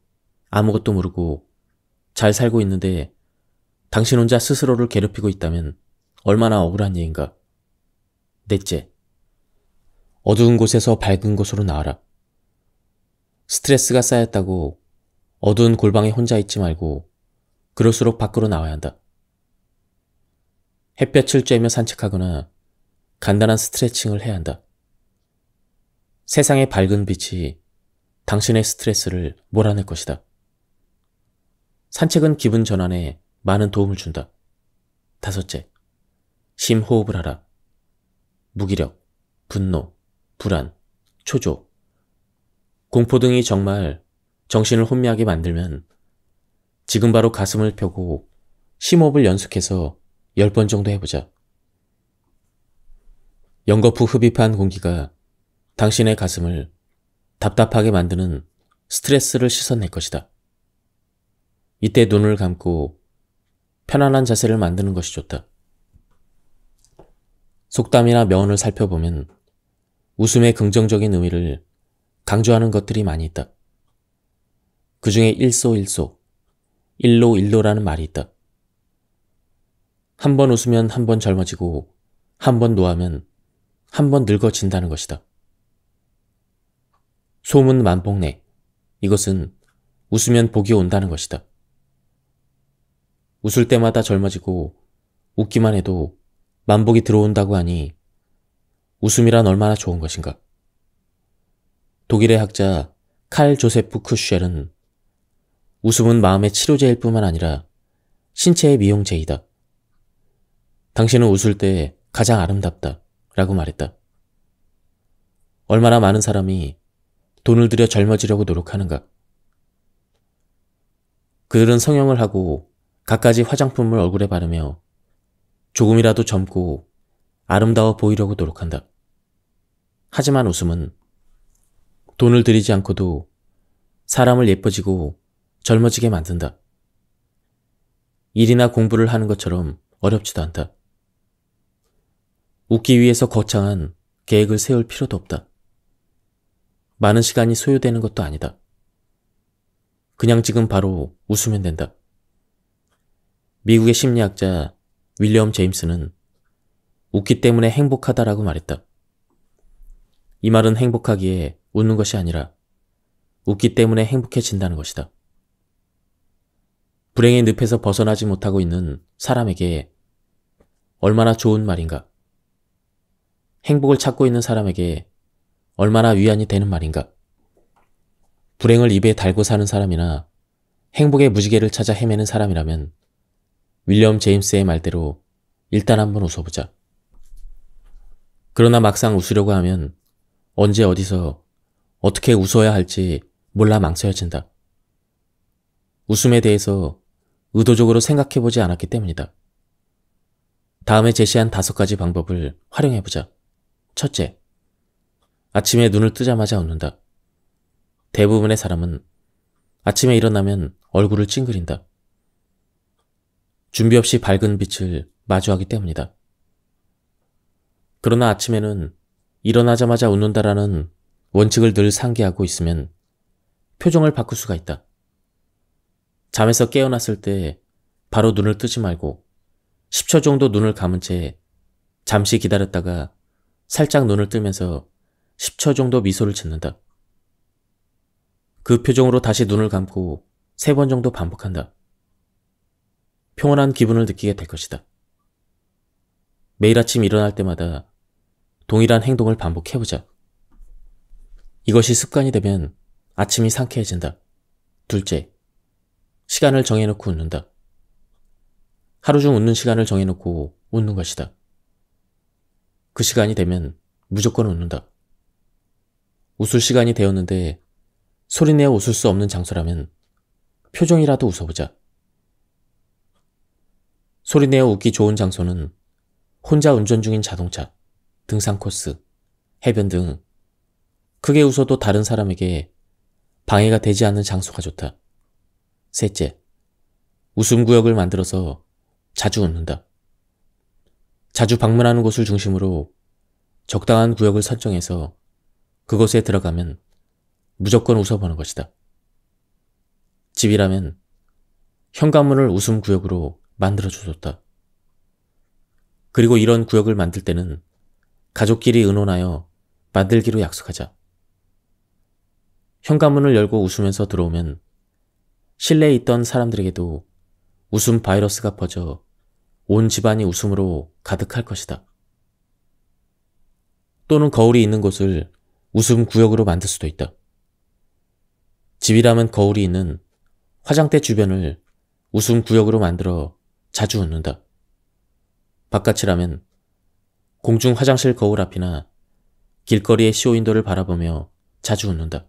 Speaker 1: 아무것도 모르고 잘 살고 있는데 당신 혼자 스스로를 괴롭히고 있다면 얼마나 억울한 일인가. 넷째, 어두운 곳에서 밝은 곳으로 나와라 스트레스가 쌓였다고 어두운 골방에 혼자 있지 말고 그럴수록 밖으로 나와야 한다. 햇볕을 쬐며 산책하거나 간단한 스트레칭을 해야 한다. 세상의 밝은 빛이 당신의 스트레스를 몰아낼 것이다. 산책은 기분 전환에 많은 도움을 준다. 다섯째, 심호흡을 하라. 무기력, 분노, 불안, 초조, 공포 등이 정말 정신을 혼미하게 만들면 지금 바로 가슴을 펴고 심호흡을 연습해서 10번 정도 해보자. 연거푸 흡입한 공기가 당신의 가슴을 답답하게 만드는 스트레스를 씻어낼 것이다. 이때 눈을 감고 편안한 자세를 만드는 것이 좋다. 속담이나 명언을 살펴보면 웃음의 긍정적인 의미를 강조하는 것들이 많이 있다. 그 중에 일소일소, 일로일로라는 말이 있다. 한 번 웃으면 한 번 젊어지고 한 번 노하면 한 번 늙어진다는 것이다. 소문 만복내. 이것은 웃으면 복이 온다는 것이다. 웃을 때마다 젊어지고 웃기만 해도 만복이 들어온다고 하니 웃음이란 얼마나 좋은 것인가. 독일의 학자 칼 조세프 쿠쉘은 웃음은 마음의 치료제일 뿐만 아니라 신체의 미용제이다. 당신은 웃을 때 가장 아름답다. 라고 말했다. 얼마나 많은 사람이 돈을 들여 젊어지려고 노력하는가. 그들은 성형을 하고 갖가지 화장품을 얼굴에 바르며 조금이라도 젊고 아름다워 보이려고 노력한다. 하지만 웃음은 돈을 들이지 않고도 사람을 예뻐지고 젊어지게 만든다. 일이나 공부를 하는 것처럼 어렵지도 않다. 웃기 위해서 거창한 계획을 세울 필요도 없다. 많은 시간이 소요되는 것도 아니다. 그냥 지금 바로 웃으면 된다. 미국의 심리학자 윌리엄 제임스는 웃기 때문에 행복하다라고 말했다. 이 말은 행복하기에 웃는 것이 아니라 웃기 때문에 행복해진다는 것이다. 불행의 늪에서 벗어나지 못하고 있는 사람에게 얼마나 좋은 말인가. 행복을 찾고 있는 사람에게 얼마나 위안이 되는 말인가. 불행을 입에 달고 사는 사람이나 행복의 무지개를 찾아 헤매는 사람이라면 윌리엄 제임스의 말대로 일단 한번 웃어보자. 그러나 막상 웃으려고 하면 언제 어디서 어떻게 웃어야 할지 몰라 망설여진다. 웃음에 대해서 의도적으로 생각해보지 않았기 때문이다. 다음에 제시한 다섯 가지 방법을 활용해보자. 첫째, 아침에 눈을 뜨자마자 웃는다. 대부분의 사람은 아침에 일어나면 얼굴을 찡그린다. 준비 없이 밝은 빛을 마주하기 때문이다. 그러나 아침에는 일어나자마자 웃는다라는 원칙을 늘 상기하고 있으면 표정을 바꿀 수가 있다. 잠에서 깨어났을 때 바로 눈을 뜨지 말고 10초 정도 눈을 감은 채 잠시 기다렸다가 살짝 눈을 뜨면서 10초 정도 미소를 짓는다. 그 표정으로 다시 눈을 감고 세 번 정도 반복한다. 평온한 기분을 느끼게 될 것이다. 매일 아침 일어날 때마다 동일한 행동을 반복해보자. 이것이 습관이 되면 아침이 상쾌해진다. 둘째, 시간을 정해놓고 웃는다. 하루 중 웃는 시간을 정해놓고 웃는 것이다. 그 시간이 되면 무조건 웃는다. 웃을 시간이 되었는데 소리내어 웃을 수 없는 장소라면 표정이라도 웃어보자. 소리내어 웃기 좋은 장소는 혼자 운전 중인 자동차, 등산 코스, 해변 등 크게 웃어도 다른 사람에게 방해가 되지 않는 장소가 좋다. 셋째, 웃음 구역을 만들어서 자주 웃는다. 자주 방문하는 곳을 중심으로 적당한 구역을 설정해서 그곳에 들어가면 무조건 웃어보는 것이다. 집이라면 현관문을 웃음 구역으로 만들어줘줬다. 그리고 이런 구역을 만들 때는 가족끼리 의논하여 만들기로 약속하자. 현관문을 열고 웃으면서 들어오면 실내에 있던 사람들에게도 웃음 바이러스가 퍼져 온 집안이 웃음으로 가득할 것이다. 또는 거울이 있는 곳을 웃음 구역으로 만들 수도 있다. 집이라면 거울이 있는 화장대 주변을 웃음 구역으로 만들어 자주 웃는다. 바깥이라면 공중 화장실 거울 앞이나 길거리의 쇼윈도를 바라보며 자주 웃는다.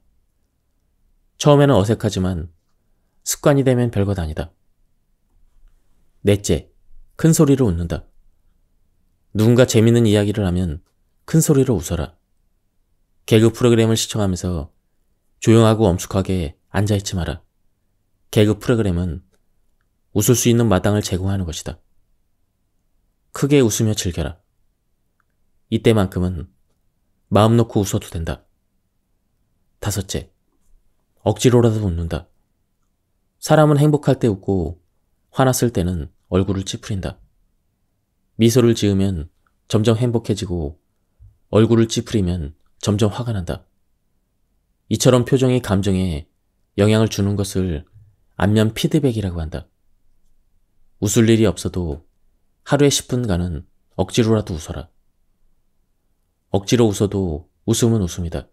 Speaker 1: 처음에는 어색하지만 습관이 되면 별것 아니다. 넷째, 큰 소리로 웃는다. 누군가 재밌는 이야기를 하면 큰 소리로 웃어라. 개그 프로그램을 시청하면서 조용하고 엄숙하게 앉아있지 마라. 개그 프로그램은 웃을 수 있는 마당을 제공하는 것이다. 크게 웃으며 즐겨라. 이때만큼은 마음 놓고 웃어도 된다. 다섯째, 억지로라도 웃는다. 사람은 행복할 때 웃고 화났을 때는 얼굴을 찌푸린다. 미소를 지으면 점점 행복해지고 얼굴을 찌푸리면 점점 화가 난다. 이처럼 표정이 감정에 영향을 주는 것을 안면 피드백이라고 한다. 웃을 일이 없어도 하루에 10분간은 억지로라도 웃어라. 억지로 웃어도 웃음은 웃음이다.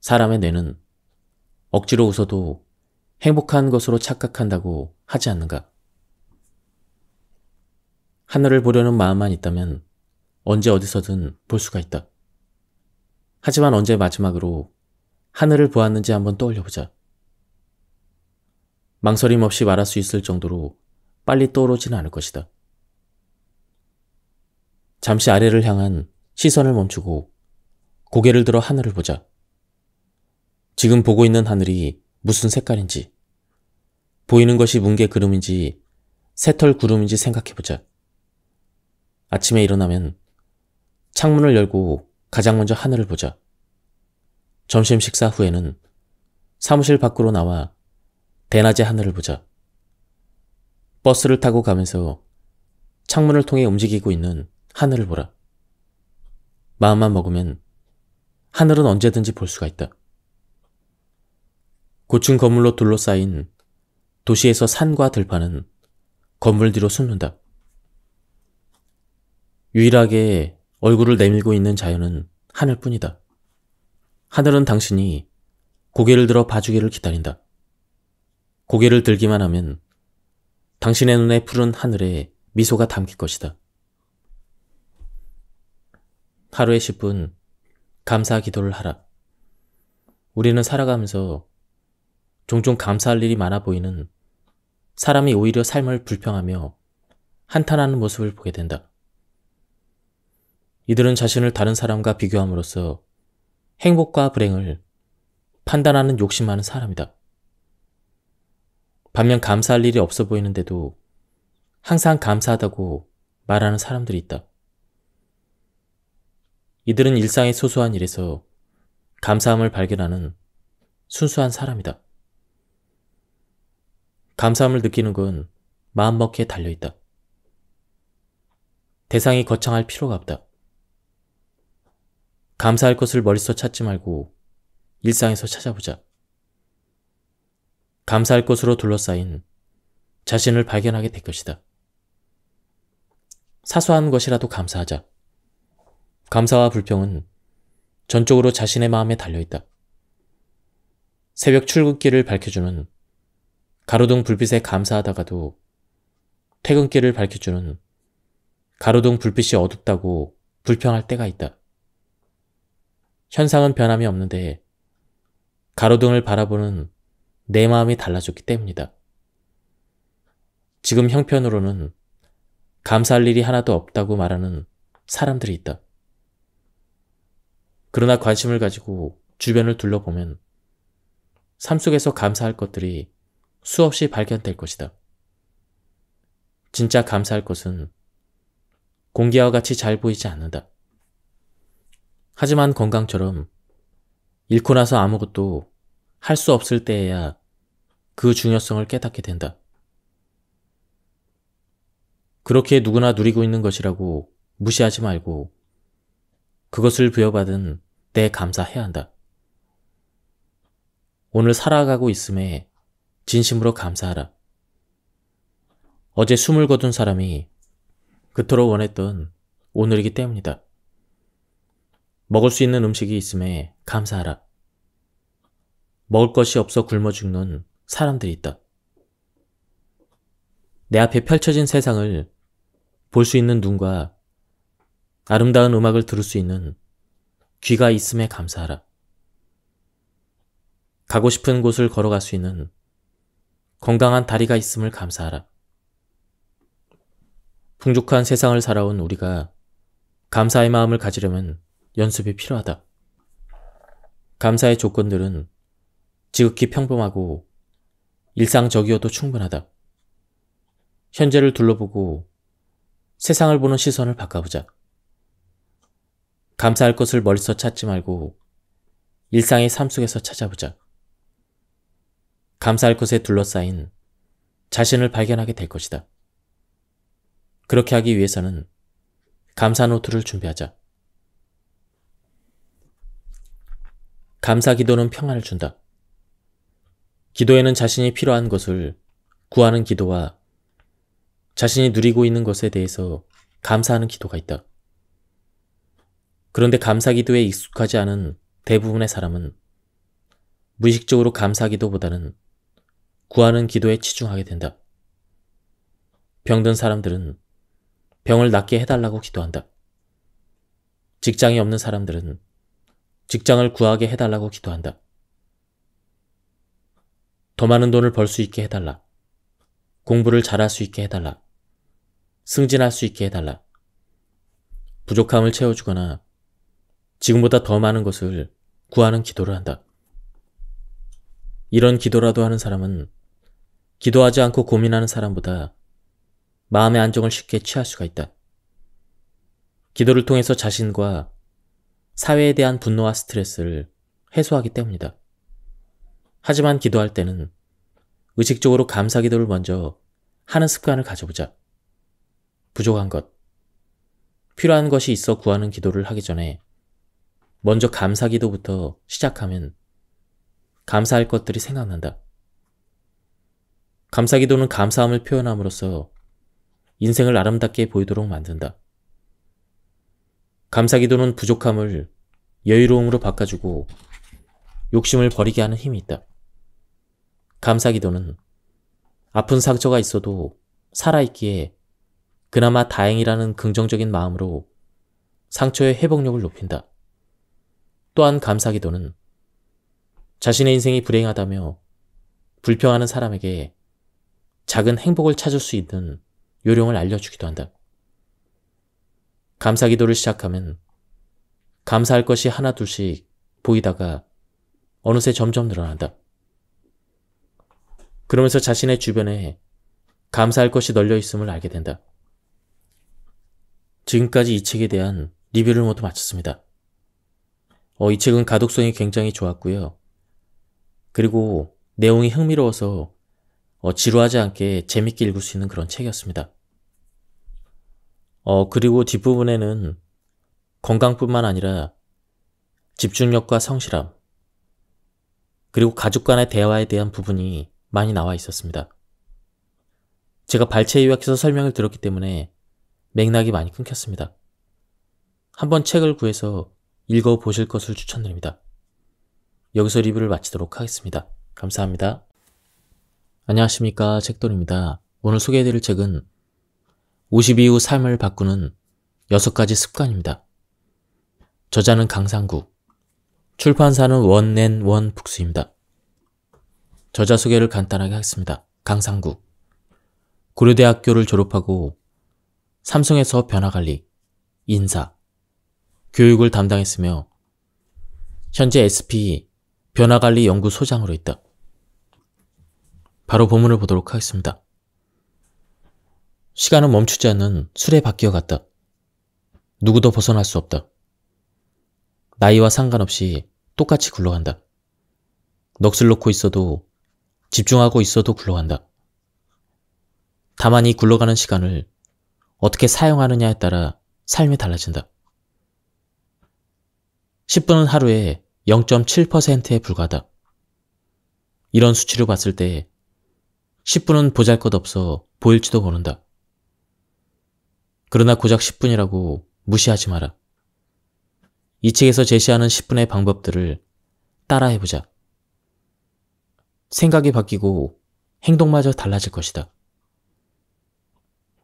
Speaker 1: 사람의 뇌는 억지로 웃어도 행복한 것으로 착각한다고 하지 않는가. 하늘을 보려는 마음만 있다면 언제 어디서든 볼 수가 있다. 하지만 언제 마지막으로 하늘을 보았는지 한번 떠올려보자. 망설임 없이 말할 수 있을 정도로 빨리 떠오르지는 않을 것이다. 잠시 아래를 향한 시선을 멈추고 고개를 들어 하늘을 보자. 지금 보고 있는 하늘이 무슨 색깔인지, 보이는 것이 뭉게 그름인지, 새털 구름인지 생각해보자. 아침에 일어나면 창문을 열고 가장 먼저 하늘을 보자. 점심 식사 후에는 사무실 밖으로 나와 대낮의 하늘을 보자. 버스를 타고 가면서 창문을 통해 움직이고 있는 하늘을 보라. 마음만 먹으면 하늘은 언제든지 볼 수가 있다. 고층 건물로 둘러싸인 도시에서 산과 들판은 건물 뒤로 숨는다. 유일하게 얼굴을 내밀고 있는 자연은 하늘뿐이다. 하늘은 당신이 고개를 들어 봐주기를 기다린다. 고개를 들기만 하면 당신의 눈에 푸른 하늘에 미소가 담길 것이다. 하루에 10분 감사 기도를 하라. 우리는 살아가면서 종종 감사할 일이 많아 보이는 사람이 오히려 삶을 불평하며 한탄하는 모습을 보게 된다. 이들은 자신을 다른 사람과 비교함으로써 행복과 불행을 판단하는 욕심 많은 사람이다. 반면 감사할 일이 없어 보이는데도 항상 감사하다고 말하는 사람들이 있다. 이들은 일상의 소소한 일에서 감사함을 발견하는 순수한 사람이다. 감사함을 느끼는 건 마음먹기에 달려있다. 대상이 거창할 필요가 없다. 감사할 것을 머릿속 찾지 말고 일상에서 찾아보자. 감사할 것으로 둘러싸인 자신을 발견하게 될 것이다. 사소한 것이라도 감사하자. 감사와 불평은 전적으로 자신의 마음에 달려있다. 새벽 출근길을 밝혀주는 가로등 불빛에 감사하다가도 퇴근길을 밝혀주는 가로등 불빛이 어둡다고 불평할 때가 있다. 현상은 변함이 없는데 가로등을 바라보는 내 마음이 달라졌기 때문이다. 지금 형편으로는 감사할 일이 하나도 없다고 말하는 사람들이 있다. 그러나 관심을 가지고 주변을 둘러보면 삶 속에서 감사할 것들이 수없이 발견될 것이다. 진짜 감사할 것은 공기와 같이 잘 보이지 않는다. 하지만 건강처럼 잃고 나서 아무것도 할 수 없을 때에야 그 중요성을 깨닫게 된다. 그렇게 누구나 누리고 있는 것이라고 무시하지 말고 그것을 부여받은 내 감사해야 한다. 오늘 살아가고 있음에 진심으로 감사하라. 어제 숨을 거둔 사람이 그토록 원했던 오늘이기 때문이다. 먹을 수 있는 음식이 있음에 감사하라. 먹을 것이 없어 굶어 죽는 사람들이 있다. 내 앞에 펼쳐진 세상을 볼 수 있는 눈과 아름다운 음악을 들을 수 있는 귀가 있음에 감사하라. 가고 싶은 곳을 걸어갈 수 있는 건강한 다리가 있음을 감사하라. 풍족한 세상을 살아온 우리가 감사의 마음을 가지려면 연습이 필요하다. 감사의 조건들은 지극히 평범하고 일상적이어도 충분하다. 현재를 둘러보고 세상을 보는 시선을 바꿔보자. 감사할 것을 멀리서 찾지 말고 일상의 삶 속에서 찾아보자. 감사할 것에 둘러싸인 자신을 발견하게 될 것이다. 그렇게 하기 위해서는 감사 노트를 준비하자. 감사 기도는 평안을 준다. 기도에는 자신이 필요한 것을 구하는 기도와 자신이 누리고 있는 것에 대해서 감사하는 기도가 있다. 그런데 감사기도에 익숙하지 않은 대부분의 사람은 무의식적으로 감사기도보다는 구하는 기도에 치중하게 된다. 병든 사람들은 병을 낫게 해달라고 기도한다. 직장이 없는 사람들은 직장을 구하게 해달라고 기도한다. 더 많은 돈을 벌 수 있게 해달라. 공부를 잘할 수 있게 해달라. 승진할 수 있게 해달라. 부족함을 채워주거나 지금보다 더 많은 것을 구하는 기도를 한다. 이런 기도라도 하는 사람은 기도하지 않고 고민하는 사람보다 마음의 안정을 쉽게 취할 수가 있다. 기도를 통해서 자신과 사회에 대한 분노와 스트레스를 해소하기 때문이다. 하지만 기도할 때는 의식적으로 감사 기도를 먼저 하는 습관을 가져보자. 부족한 것, 필요한 것이 있어 구하는 기도를 하기 전에 먼저 감사 기도부터 시작하면 감사할 것들이 생각난다. 감사 기도는 감사함을 표현함으로써 인생을 아름답게 보이도록 만든다. 감사 기도는 부족함을 여유로움으로 바꿔주고 욕심을 버리게 하는 힘이 있다. 감사 기도는 아픈 상처가 있어도 살아있기에 그나마 다행이라는 긍정적인 마음으로 상처의 회복력을 높인다. 또한 감사기도는 자신의 인생이 불행하다며 불평하는 사람에게 작은 행복을 찾을 수 있는 요령을 알려주기도 한다. 감사기도를 시작하면 감사할 것이 하나 둘씩 보이다가 어느새 점점 늘어난다. 그러면서 자신의 주변에 감사할 것이 널려 있음을 알게 된다. 지금까지 이 책에 대한 리뷰를 모두 마쳤습니다. 어, 이 책은 가독성이 굉장히 좋았고요. 그리고 내용이 흥미로워서 어, 지루하지 않게 재밌게 읽을 수 있는 그런 책이었습니다. 어, 그리고 뒷부분에는 건강뿐만 아니라 집중력과 성실함, 그리고 가족 간의 대화에 대한 부분이 많이 나와 있었습니다. 제가 발췌 요약해서 설명을 들었기 때문에 맥락이 많이 끊겼습니다. 한번 책을 구해서 읽어보실 것을 추천드립니다. 여기서 리뷰를 마치도록 하겠습니다. 감사합니다. 안녕하십니까 책돌입니다. 오늘 소개해드릴 책은 52후 삶을 바꾸는 6가지 습관입니다. 저자는 강상구, 출판사는 원앤원 북스입니다. 저자 소개를 간단하게 하겠습니다. 강상구, 고려대학교를 졸업하고 삼성에서 변화관리, 인사, 교육을 담당했으며 현재 SP 변화관리연구소장으로 있다. 바로 본문을 보도록 하겠습니다. 시간은 멈추지 않는 술에 바뀌어 갔다. 누구도 벗어날 수 없다. 나이와 상관없이 똑같이 굴러간다. 넋을 놓고 있어도 집중하고 있어도 굴러간다. 다만 이 굴러가는 시간을 어떻게 사용하느냐에 따라 삶이 달라진다. 10분은 하루에 0.7%에 불과하다. 이런 수치로 봤을 때 10분은 보잘 것 없어 보일지도 모른다. 그러나 고작 10분이라고 무시하지 마라. 이 책에서 제시하는 10분의 방법들을 따라해보자. 생각이 바뀌고 행동마저 달라질 것이다.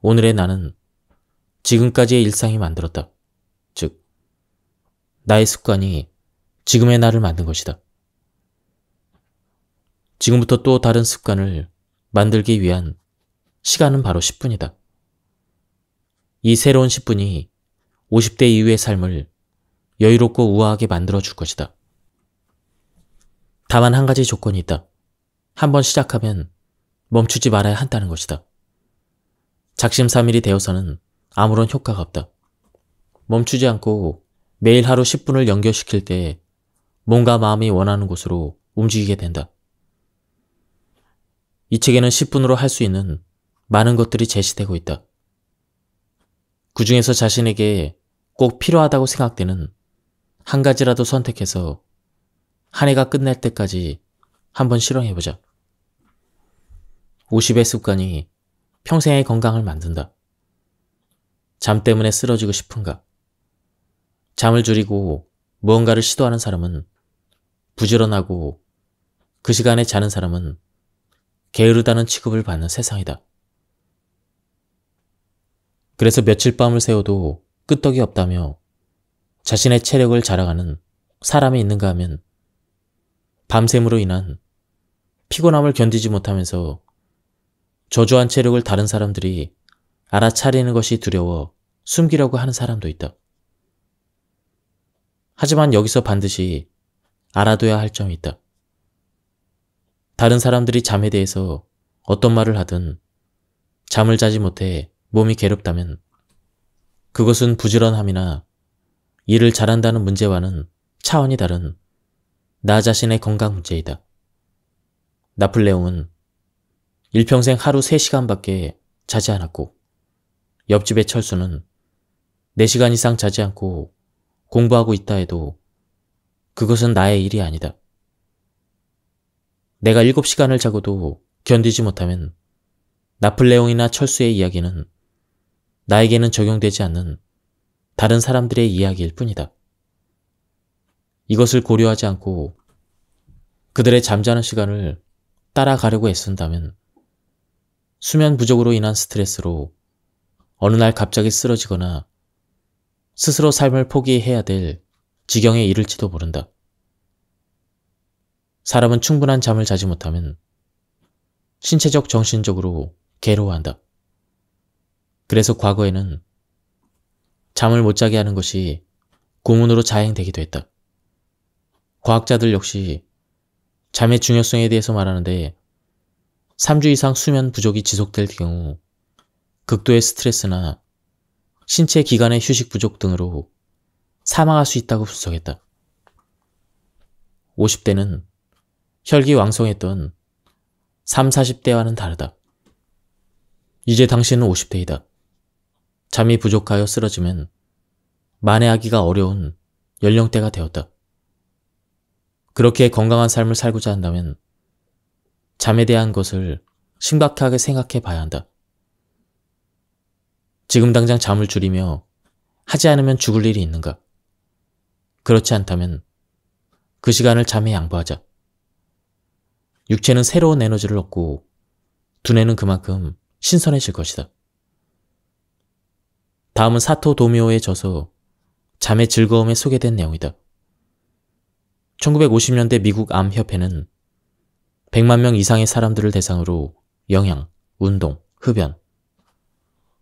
Speaker 1: 오늘의 나는 지금까지의 일상이 만들었다. 즉, 나의 습관이 지금의 나를 만든 것이다. 지금부터 또 다른 습관을 만들기 위한 시간은 바로 10분이다. 이 새로운 10분이 50대 이후의 삶을 여유롭고 우아하게 만들어 줄 것이다. 다만 한 가지 조건이 있다. 한 번 시작하면 멈추지 말아야 한다는 것이다. 작심삼일이 되어서는 아무런 효과가 없다. 멈추지 않고 매일 하루 10분을 연결시킬 때 뭔가 마음이 원하는 곳으로 움직이게 된다. 이 책에는 10분으로 할 수 있는 많은 것들이 제시되고 있다. 그 중에서 자신에게 꼭 필요하다고 생각되는 한 가지라도 선택해서 한 해가 끝날 때까지 한번 실험해보자 50의 습관이 평생의 건강을 만든다. 잠 때문에 쓰러지고 싶은가? 잠을 줄이고 무언가를 시도하는 사람은 부지런하고 그 시간에 자는 사람은 게으르다는 취급을 받는 세상이다. 그래서 며칠 밤을 새워도 끄떡이 없다며 자신의 체력을 자랑하는 사람이 있는가 하면 밤샘으로 인한 피곤함을 견디지 못하면서 저조한 체력을 다른 사람들이 알아차리는 것이 두려워 숨기려고 하는 사람도 있다. 하지만 여기서 반드시 알아둬야 할 점이 있다. 다른 사람들이 잠에 대해서 어떤 말을 하든 잠을 자지 못해 몸이 괴롭다면 그것은 부지런함이나 일을 잘한다는 문제와는 차원이 다른 나 자신의 건강 문제이다. 나플레옹은 일평생 하루 3시간밖에 자지 않았고 옆집의 철수는 4시간 이상 자지 않고 공부하고 있다 해도 그것은 나의 일이 아니다. 내가 7시간을 자고도 견디지 못하면 나플레옹이나 철수의 이야기는 나에게는 적용되지 않는 다른 사람들의 이야기일 뿐이다. 이것을 고려하지 않고 그들의 잠자는 시간을 따라가려고 애쓴다면 수면 부족으로 인한 스트레스로 어느 날 갑자기 쓰러지거나 스스로 삶을 포기해야 될 지경에 이를지도 모른다. 사람은 충분한 잠을 자지 못하면 신체적 정신적으로 괴로워한다. 그래서 과거에는 잠을 못 자게 하는 것이 고문으로 자행되기도 했다. 과학자들 역시 잠의 중요성에 대해서 말하는데 3주 이상 수면 부족이 지속될 경우 극도의 스트레스나 신체 기관의 휴식 부족 등으로 사망할 수 있다고 분석했다. 50대는 혈기왕성했던 3, 40대와는 다르다. 이제 당신은 50대이다. 잠이 부족하여 쓰러지면 만회하기가 어려운 연령대가 되었다. 그렇게 건강한 삶을 살고자 한다면 잠에 대한 것을 심각하게 생각해 봐야 한다. 지금 당장 잠을 줄이며 하지 않으면 죽을 일이 있는가? 그렇지 않다면 그 시간을 잠에 양보하자. 육체는 새로운 에너지를 얻고 두뇌는 그만큼 신선해질 것이다. 다음은 사토 도미오의 저서 잠의 즐거움에 소개된 내용이다. 1950년대 미국 암협회는 100만 명 이상의 사람들을 대상으로 영양, 운동, 흡연,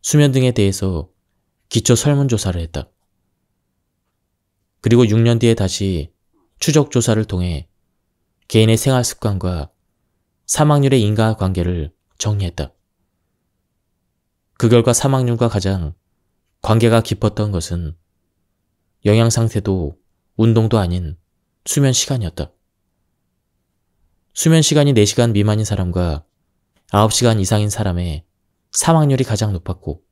Speaker 1: 수면 등에 대해서 기초 설문조사를 했다. 그리고 6년 뒤에 다시 추적조사를 통해 개인의 생활 습관과 사망률의 인과관계를 정리했다. 그 결과 사망률과 가장 관계가 깊었던 것은 영양 상태도 운동도 아닌 수면 시간이었다. 수면 시간이 4시간 미만인 사람과 9시간 이상인 사람의 사망률이 가장 높았고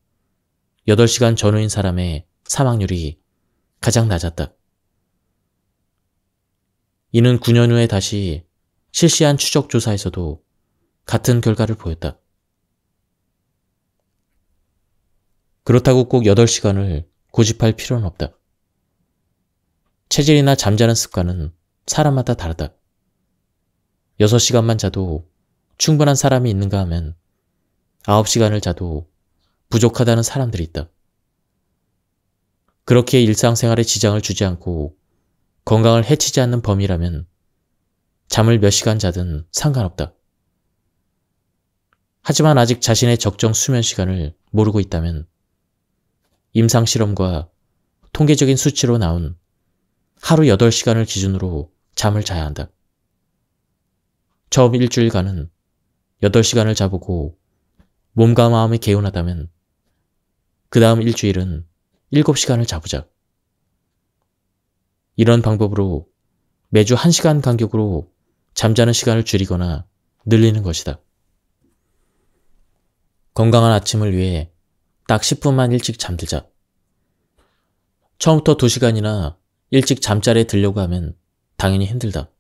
Speaker 1: 8시간 전후인 사람의 사망률이 가장 낮았다. 이는 9년 후에 다시 실시한 추적조사에서도 같은 결과를 보였다. 그렇다고 꼭 8시간을 고집할 필요는 없다. 체질이나 잠자는 습관은 사람마다 다르다. 6시간만 자도 충분한 사람이 있는가 하면 9시간을 자도 부족하다는 사람들이 있다. 그렇게 일상생활에 지장을 주지 않고 건강을 해치지 않는 범위라면 잠을 몇 시간 자든 상관없다. 하지만 아직 자신의 적정 수면 시간을 모르고 있다면 임상실험과 통계적인 수치로 나온 하루 8시간을 기준으로 잠을 자야 한다. 처음 일주일간은 8시간을 자보고 몸과 마음이 개운하다면 그 다음 일주일은 7시간을 자보자. 이런 방법으로 매주 1시간 간격으로 잠자는 시간을 줄이거나 늘리는 것이다. 건강한 아침을 위해 딱 10분만 일찍 잠들자. 처음부터 2시간이나 일찍 잠자리에 들려고 하면 당연히 힘들다.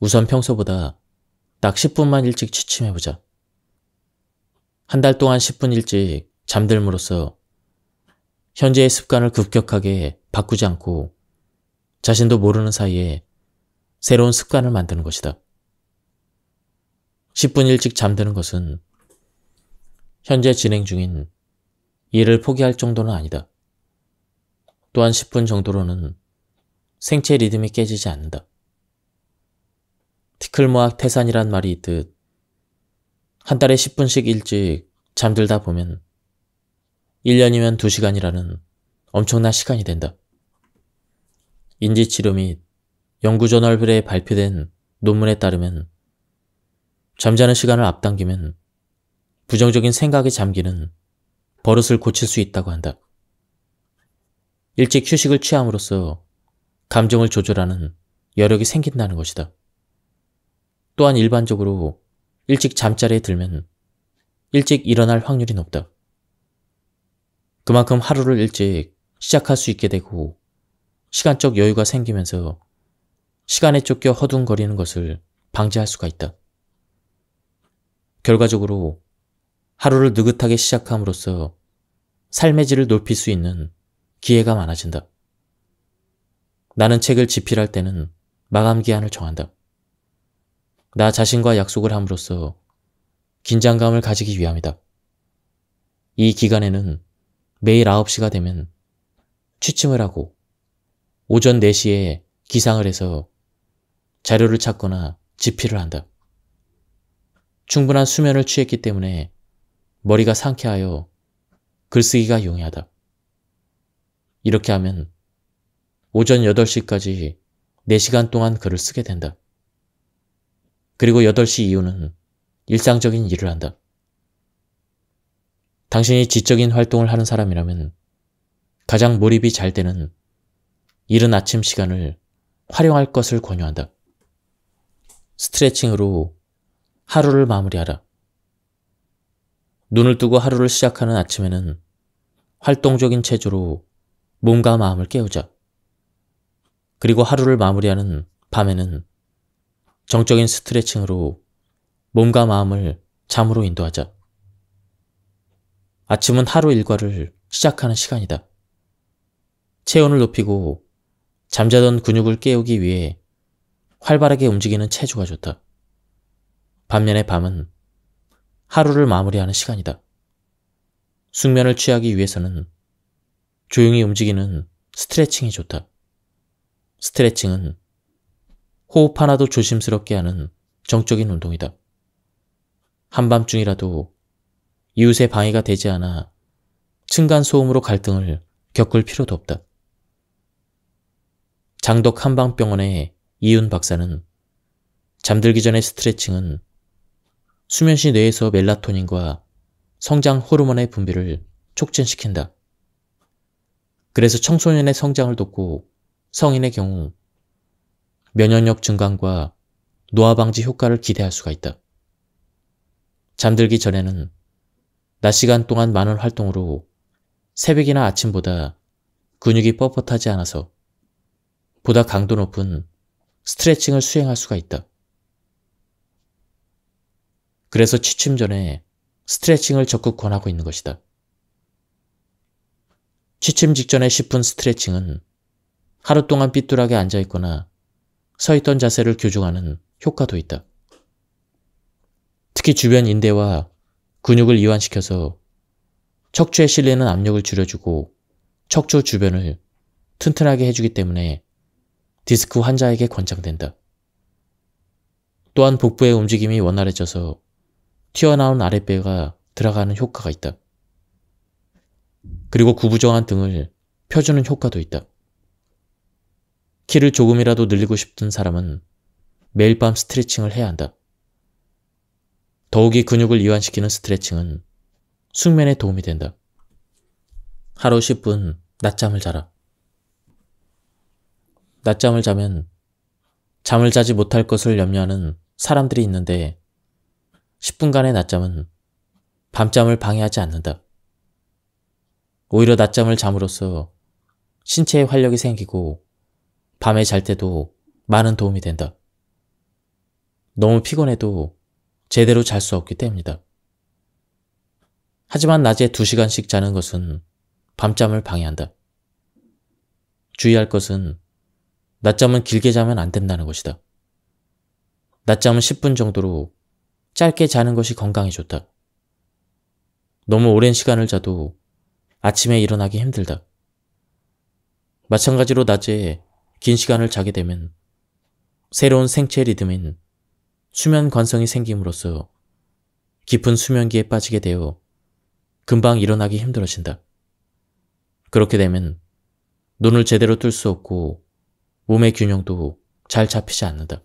Speaker 1: 우선 평소보다 딱 10분만 일찍 취침해보자. 한달 동안 10분 일찍 잠들므로써 현재의 습관을 급격하게 바꾸지 않고 자신도 모르는 사이에 새로운 습관을 만드는 것이다. 10분 일찍 잠드는 것은 현재 진행 중인 일을 포기할 정도는 아니다. 또한 10분 정도로는 생체 리듬이 깨지지 않는다. 티클모학 태산이란 말이 있듯 한 달에 10분씩 일찍 잠들다 보면 1년이면 2시간이라는 엄청난 시간이 된다. 인지치료 및 연구저널들에 발표된 논문에 따르면 잠자는 시간을 앞당기면 부정적인 생각에 잠기는 버릇을 고칠 수 있다고 한다. 일찍 휴식을 취함으로써 감정을 조절하는 여력이 생긴다는 것이다. 또한 일반적으로 일찍 잠자리에 들면 일찍 일어날 확률이 높다. 그만큼 하루를 일찍 시작할 수 있게 되고 시간적 여유가 생기면서 시간에 쫓겨 허둥거리는 것을 방지할 수가 있다. 결과적으로 하루를 느긋하게 시작함으로써 삶의 질을 높일 수 있는 기회가 많아진다. 나는 책을 집필할 때는 마감 기한을 정한다. 나 자신과 약속을 함으로써 긴장감을 가지기 위함이다. 이 기간에는 매일 9시가 되면 취침을 하고 오전 4시에 기상을 해서 자료를 찾거나 집필을 한다. 충분한 수면을 취했기 때문에 머리가 상쾌하여 글쓰기가 용이하다. 이렇게 하면 오전 8시까지 4시간 동안 글을 쓰게 된다. 그리고 8시 이후는 일상적인 일을 한다. 당신이 지적인 활동을 하는 사람이라면 가장 몰입이 잘 되는 이른 아침 시간을 활용할 것을 권유한다. 스트레칭으로 하루를 마무리하라. 눈을 뜨고 하루를 시작하는 아침에는 활동적인 체조로 몸과 마음을 깨우자. 그리고 하루를 마무리하는 밤에는 정적인 스트레칭으로 몸과 마음을 잠으로 인도하자. 아침은 하루 일과를 시작하는 시간이다. 체온을 높이고 잠자던 근육을 깨우기 위해 활발하게 움직이는 체조가 좋다. 반면에 밤은 하루를 마무리하는 시간이다. 숙면을 취하기 위해서는 조용히 움직이는 스트레칭이 좋다. 스트레칭은 호흡 하나도 조심스럽게 하는 정적인 운동이다. 한밤중이라도 이웃의 방해가 되지 않아 층간소음으로 갈등을 겪을 필요도 없다. 장덕 한방병원의 이윤 박사는 잠들기 전의 스트레칭은 수면 시 뇌에서 멜라토닌과 성장 호르몬의 분비를 촉진시킨다. 그래서 청소년의 성장을 돕고 성인의 경우 면역력 증강과 노화 방지 효과를 기대할 수가 있다. 잠들기 전에는 낮 시간 동안 많은 활동으로 새벽이나 아침보다 근육이 뻣뻣하지 않아서 보다 강도 높은 스트레칭을 수행할 수가 있다. 그래서 취침 전에 스트레칭을 적극 권하고 있는 것이다. 취침 직전에 10분 스트레칭은 하루 동안 삐뚤하게 앉아있거나 서 있던 자세를 교정하는 효과도 있다. 특히 주변 인대와 근육을 이완시켜서 척추에 실리는 압력을 줄여주고 척추 주변을 튼튼하게 해주기 때문에 디스크 환자에게 권장된다. 또한 복부의 움직임이 원활해져서 튀어나온 아랫배가 들어가는 효과가 있다. 그리고 구부정한 등을 펴주는 효과도 있다. 키를 조금이라도 늘리고 싶은 사람은 매일 밤 스트레칭을 해야 한다. 더욱이 근육을 이완시키는 스트레칭은 숙면에 도움이 된다. 하루 10분 낮잠을 자라. 낮잠을 자면 잠을 자지 못할 것을 염려하는 사람들이 있는데 10분간의 낮잠은 밤잠을 방해하지 않는다. 오히려 낮잠을 잠으로써 신체에 활력이 생기고 밤에 잘 때도 많은 도움이 된다. 너무 피곤해도 제대로 잘 수 없기 때문이다. 하지만 낮에 2시간씩 자는 것은 밤잠을 방해한다. 주의할 것은 낮잠은 길게 자면 안 된다는 것이다. 낮잠은 10분 정도로 짧게 자는 것이 건강에 좋다. 너무 오랜 시간을 자도 아침에 일어나기 힘들다. 마찬가지로 낮에 긴 시간을 자게 되면 새로운 생체 리듬인 수면 관성이 생김으로써 깊은 수면기에 빠지게 되어 금방 일어나기 힘들어진다. 그렇게 되면 눈을 제대로 뜰 수 없고 몸의 균형도 잘 잡히지 않는다.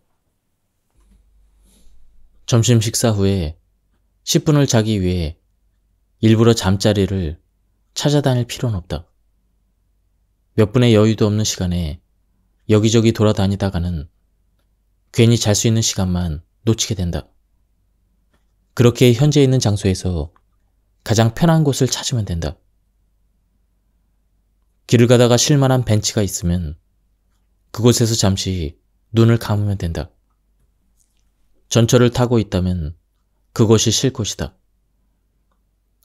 Speaker 1: 점심 식사 후에 10분을 자기 위해 일부러 잠자리를 찾아다닐 필요는 없다. 몇 분의 여유도 없는 시간에 여기저기 돌아다니다가는 괜히 잘 수 있는 시간만 놓치게 된다. 그렇게 현재 있는 장소에서 가장 편한 곳을 찾으면 된다. 길을 가다가 쉴만한 벤치가 있으면 그곳에서 잠시 눈을 감으면 된다. 전철을 타고 있다면 그것이 쉴 곳이다.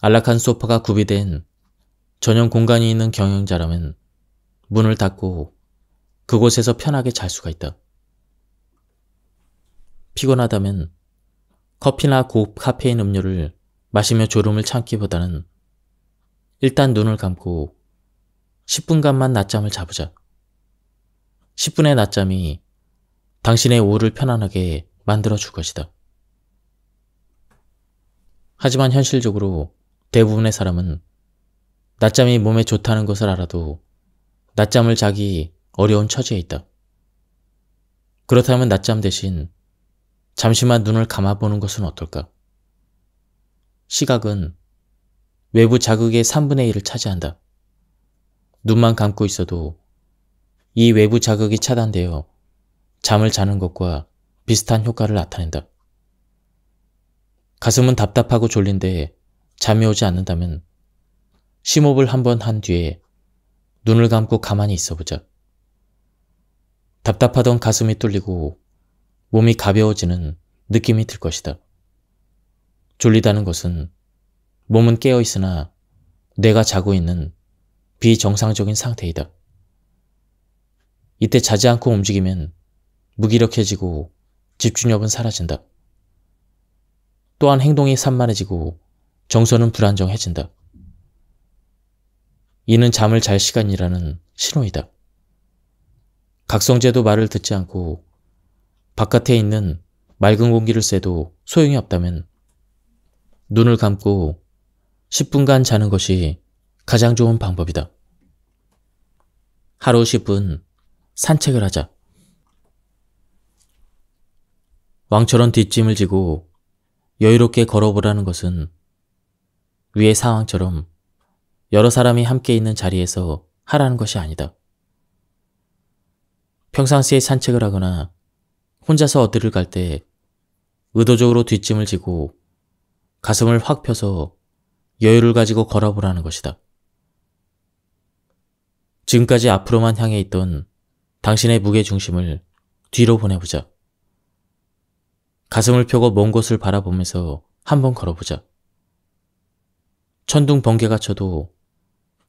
Speaker 1: 안락한 소파가 구비된 전용 공간이 있는 경영자라면 문을 닫고 그곳에서 편하게 잘 수가 있다. 피곤하다면 커피나 고카페인 음료를 마시며 졸음을 참기보다는 일단 눈을 감고 10분간만 낮잠을 잡으자. 10분의 낮잠이 당신의 오후를 편안하게 만들어 줄 것이다. 하지만 현실적으로 대부분의 사람은 낮잠이 몸에 좋다는 것을 알아도 낮잠을 자기 어려운 처지에 있다. 그렇다면 낮잠 대신 잠시만 눈을 감아보는 것은 어떨까? 시각은 외부 자극의 3분의 1을 차지한다. 눈만 감고 있어도 이 외부 자극이 차단되어 잠을 자는 것과 비슷한 효과를 나타낸다. 가슴은 답답하고 졸린데 잠이 오지 않는다면 심호흡을 한 번 한 뒤에 눈을 감고 가만히 있어보자. 답답하던 가슴이 뚫리고 몸이 가벼워지는 느낌이 들 것이다. 졸리다는 것은 몸은 깨어 있으나 내가 자고 있는 비정상적인 상태이다. 이때 자지 않고 움직이면 무기력해지고 집중력은 사라진다. 또한 행동이 산만해지고 정서는 불안정해진다. 이는 잠을 잘 시간이라는 신호이다. 각성제도 말을 듣지 않고 바깥에 있는 맑은 공기를 쐬도 소용이 없다면 눈을 감고 10분간 자는 것이 가장 좋은 방법이다. 하루 10분 산책을 하자. 왕처럼 뒷짐을 지고 여유롭게 걸어보라는 것은 위의 상황처럼 여러 사람이 함께 있는 자리에서 하라는 것이 아니다. 평상시에 산책을 하거나 혼자서 어디를 갈 때 의도적으로 뒷짐을 지고 가슴을 확 펴서 여유를 가지고 걸어보라는 것이다. 지금까지 앞으로만 향해 있던 당신의 무게중심을 뒤로 보내보자. 가슴을 펴고 먼 곳을 바라보면서 한번 걸어보자. 천둥 번개가 쳐도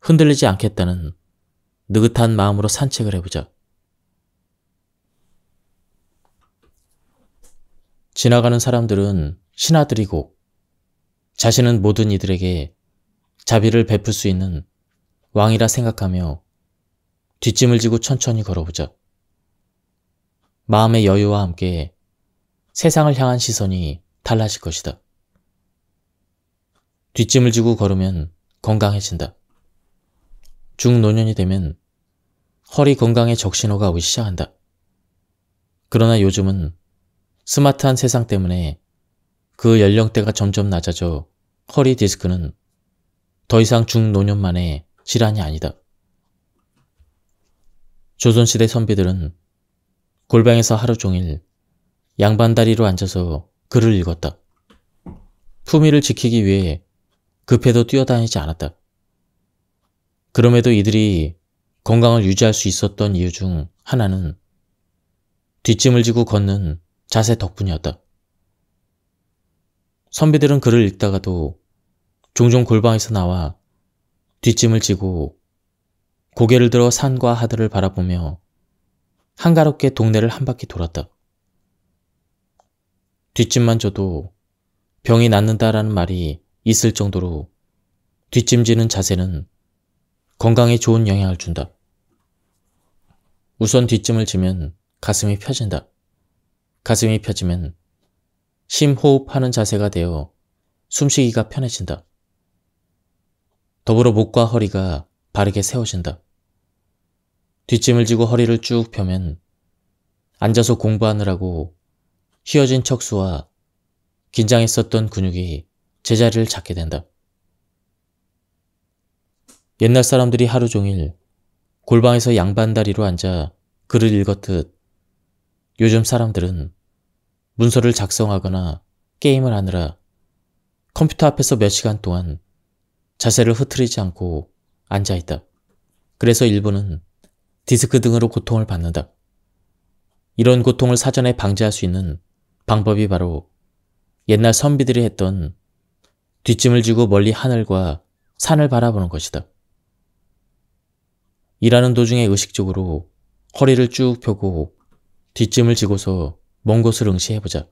Speaker 1: 흔들리지 않겠다는 느긋한 마음으로 산책을 해보자. 지나가는 사람들은 신하들이고 자신은 모든 이들에게 자비를 베풀 수 있는 왕이라 생각하며 뒷짐을 지고 천천히 걸어보자 마음의 여유와 함께 세상을 향한 시선이 달라질 것이다. 뒷짐을 지고 걸으면 건강해진다. 중노년이 되면 허리 건강에 적신호가 오기 시작한다. 그러나 요즘은 스마트한 세상 때문에 그 연령대가 점점 낮아져 허리 디스크는 더 이상 중노년만의 질환이 아니다. 조선시대 선비들은 골방에서 하루 종일 양반다리로 앉아서 글을 읽었다. 품위를 지키기 위해 급해도 뛰어다니지 않았다. 그럼에도 이들이 건강을 유지할 수 있었던 이유 중 하나는 뒷짐을 지고 걷는 자세 덕분이었다. 선비들은 글을 읽다가도 종종 골방에서 나와 뒷짐을 지고 고개를 들어 산과 하늘을 바라보며 한가롭게 동네를 한 바퀴 돌았다. 뒷짐만 줘도 병이 낫는다라는 말이 있을 정도로 뒷짐지는 자세는 건강에 좋은 영향을 준다. 우선 뒷짐을 지면 가슴이 펴진다. 가슴이 펴지면 심호흡하는 자세가 되어 숨쉬기가 편해진다. 더불어 목과 허리가 바르게 세워진다. 뒷짐을 지고 허리를 쭉 펴면 앉아서 공부하느라고 휘어진 척수와 긴장했었던 근육이 제자리를 잡게 된다. 옛날 사람들이 하루 종일 골방에서 양반다리로 앉아 글을 읽었듯 요즘 사람들은 문서를 작성하거나 게임을 하느라 컴퓨터 앞에서 몇 시간 동안 자세를 흐트리지 않고 앉아있다. 그래서 일부는 디스크 등으로 고통을 받는다. 이런 고통을 사전에 방지할 수 있는 방법이 바로 옛날 선비들이 했던 뒷짐을 지고 멀리 하늘과 산을 바라보는 것이다. 일하는 도중에 의식적으로 허리를 쭉 펴고 뒷짐을 지고서 먼 곳을 응시해보자.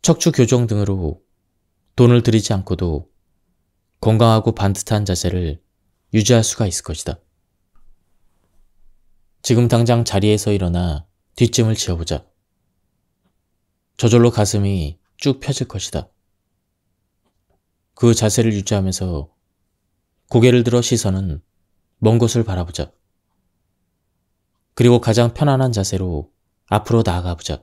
Speaker 1: 척추 교정 등으로 돈을 들이지 않고도 건강하고 반듯한 자세를 유지할 수가 있을 것이다. 지금 당장 자리에서 일어나 뒷짐을 지어보자. 저절로 가슴이 쭉 펴질 것이다. 그 자세를 유지하면서 고개를 들어 시선은 먼 곳을 바라보자. 그리고 가장 편안한 자세로 앞으로 나아가 보자.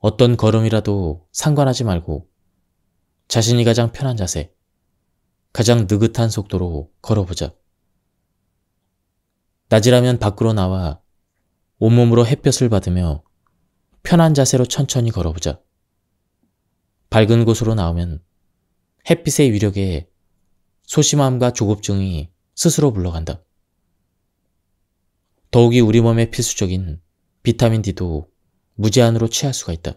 Speaker 1: 어떤 걸음이라도 상관하지 말고 자신이 가장 편한 자세, 가장 느긋한 속도로 걸어보자. 낮이라면 밖으로 나와 온몸으로 햇볕을 받으며 편한 자세로 천천히 걸어보자. 밝은 곳으로 나오면 햇빛의 위력에 소심함과 조급증이 스스로 물러간다. 더욱이 우리 몸에 필수적인 비타민 D도 무제한으로 취할 수가 있다.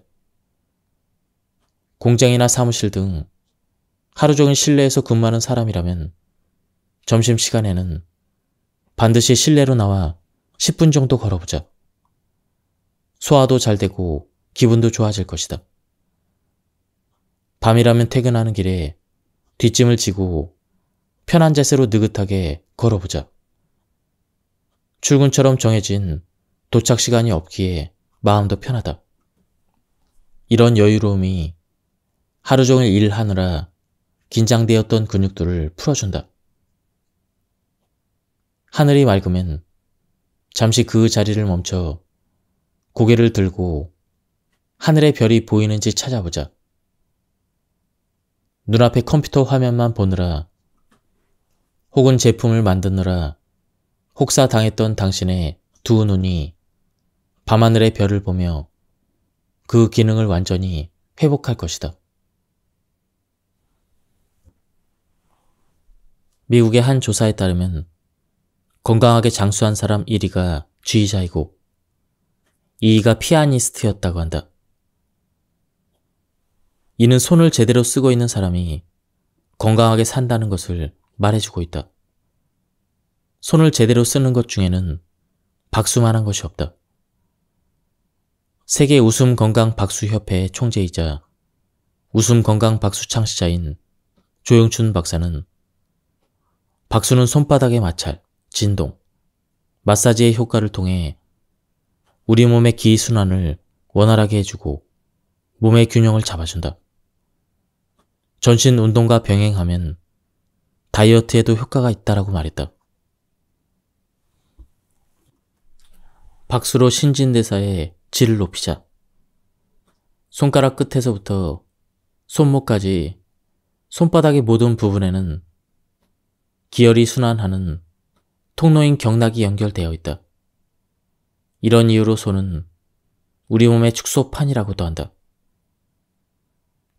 Speaker 1: 공장이나 사무실 등 하루 종일 실내에서 근무하는 사람이라면 점심시간에는 반드시 실내로 나와 10분 정도 걸어보자. 소화도 잘 되고 기분도 좋아질 것이다. 밤이라면 퇴근하는 길에 뒷짐을 지고 편한 자세로 느긋하게 걸어보자. 출근처럼 정해진 도착 시간이 없기에 마음도 편하다. 이런 여유로움이 하루 종일 일하느라 긴장되었던 근육들을 풀어준다. 하늘이 맑으면 잠시 그 자리를 멈춰 고개를 들고 하늘의 별이 보이는지 찾아보자. 눈앞에 컴퓨터 화면만 보느라 혹은 제품을 만드느라 혹사당했던 당신의 두 눈이 밤하늘의 별을 보며 그 기능을 완전히 회복할 것이다. 미국의 한 조사에 따르면 건강하게 장수한 사람 1위가 지휘자이고 2위가 피아니스트였다고 한다. 이는 손을 제대로 쓰고 있는 사람이 건강하게 산다는 것을 말해주고 있다. 손을 제대로 쓰는 것 중에는 박수만한 것이 없다. 세계 웃음 건강 박수협회의 총재이자 웃음 건강 박수 창시자인 조영춘 박사는 박수는 손바닥의 마찰, 진동, 마사지의 효과를 통해 우리 몸의 기순환을 원활하게 해주고 몸의 균형을 잡아준다. 전신 운동과 병행하면 다이어트에도 효과가 있다라고 말했다. 박수로 신진대사의 질을 높이자. 손가락 끝에서부터 손목까지 손바닥의 모든 부분에는 기혈이 순환하는 통로인 경락이 연결되어 있다. 이런 이유로 손은 우리 몸의 축소판이라고도 한다.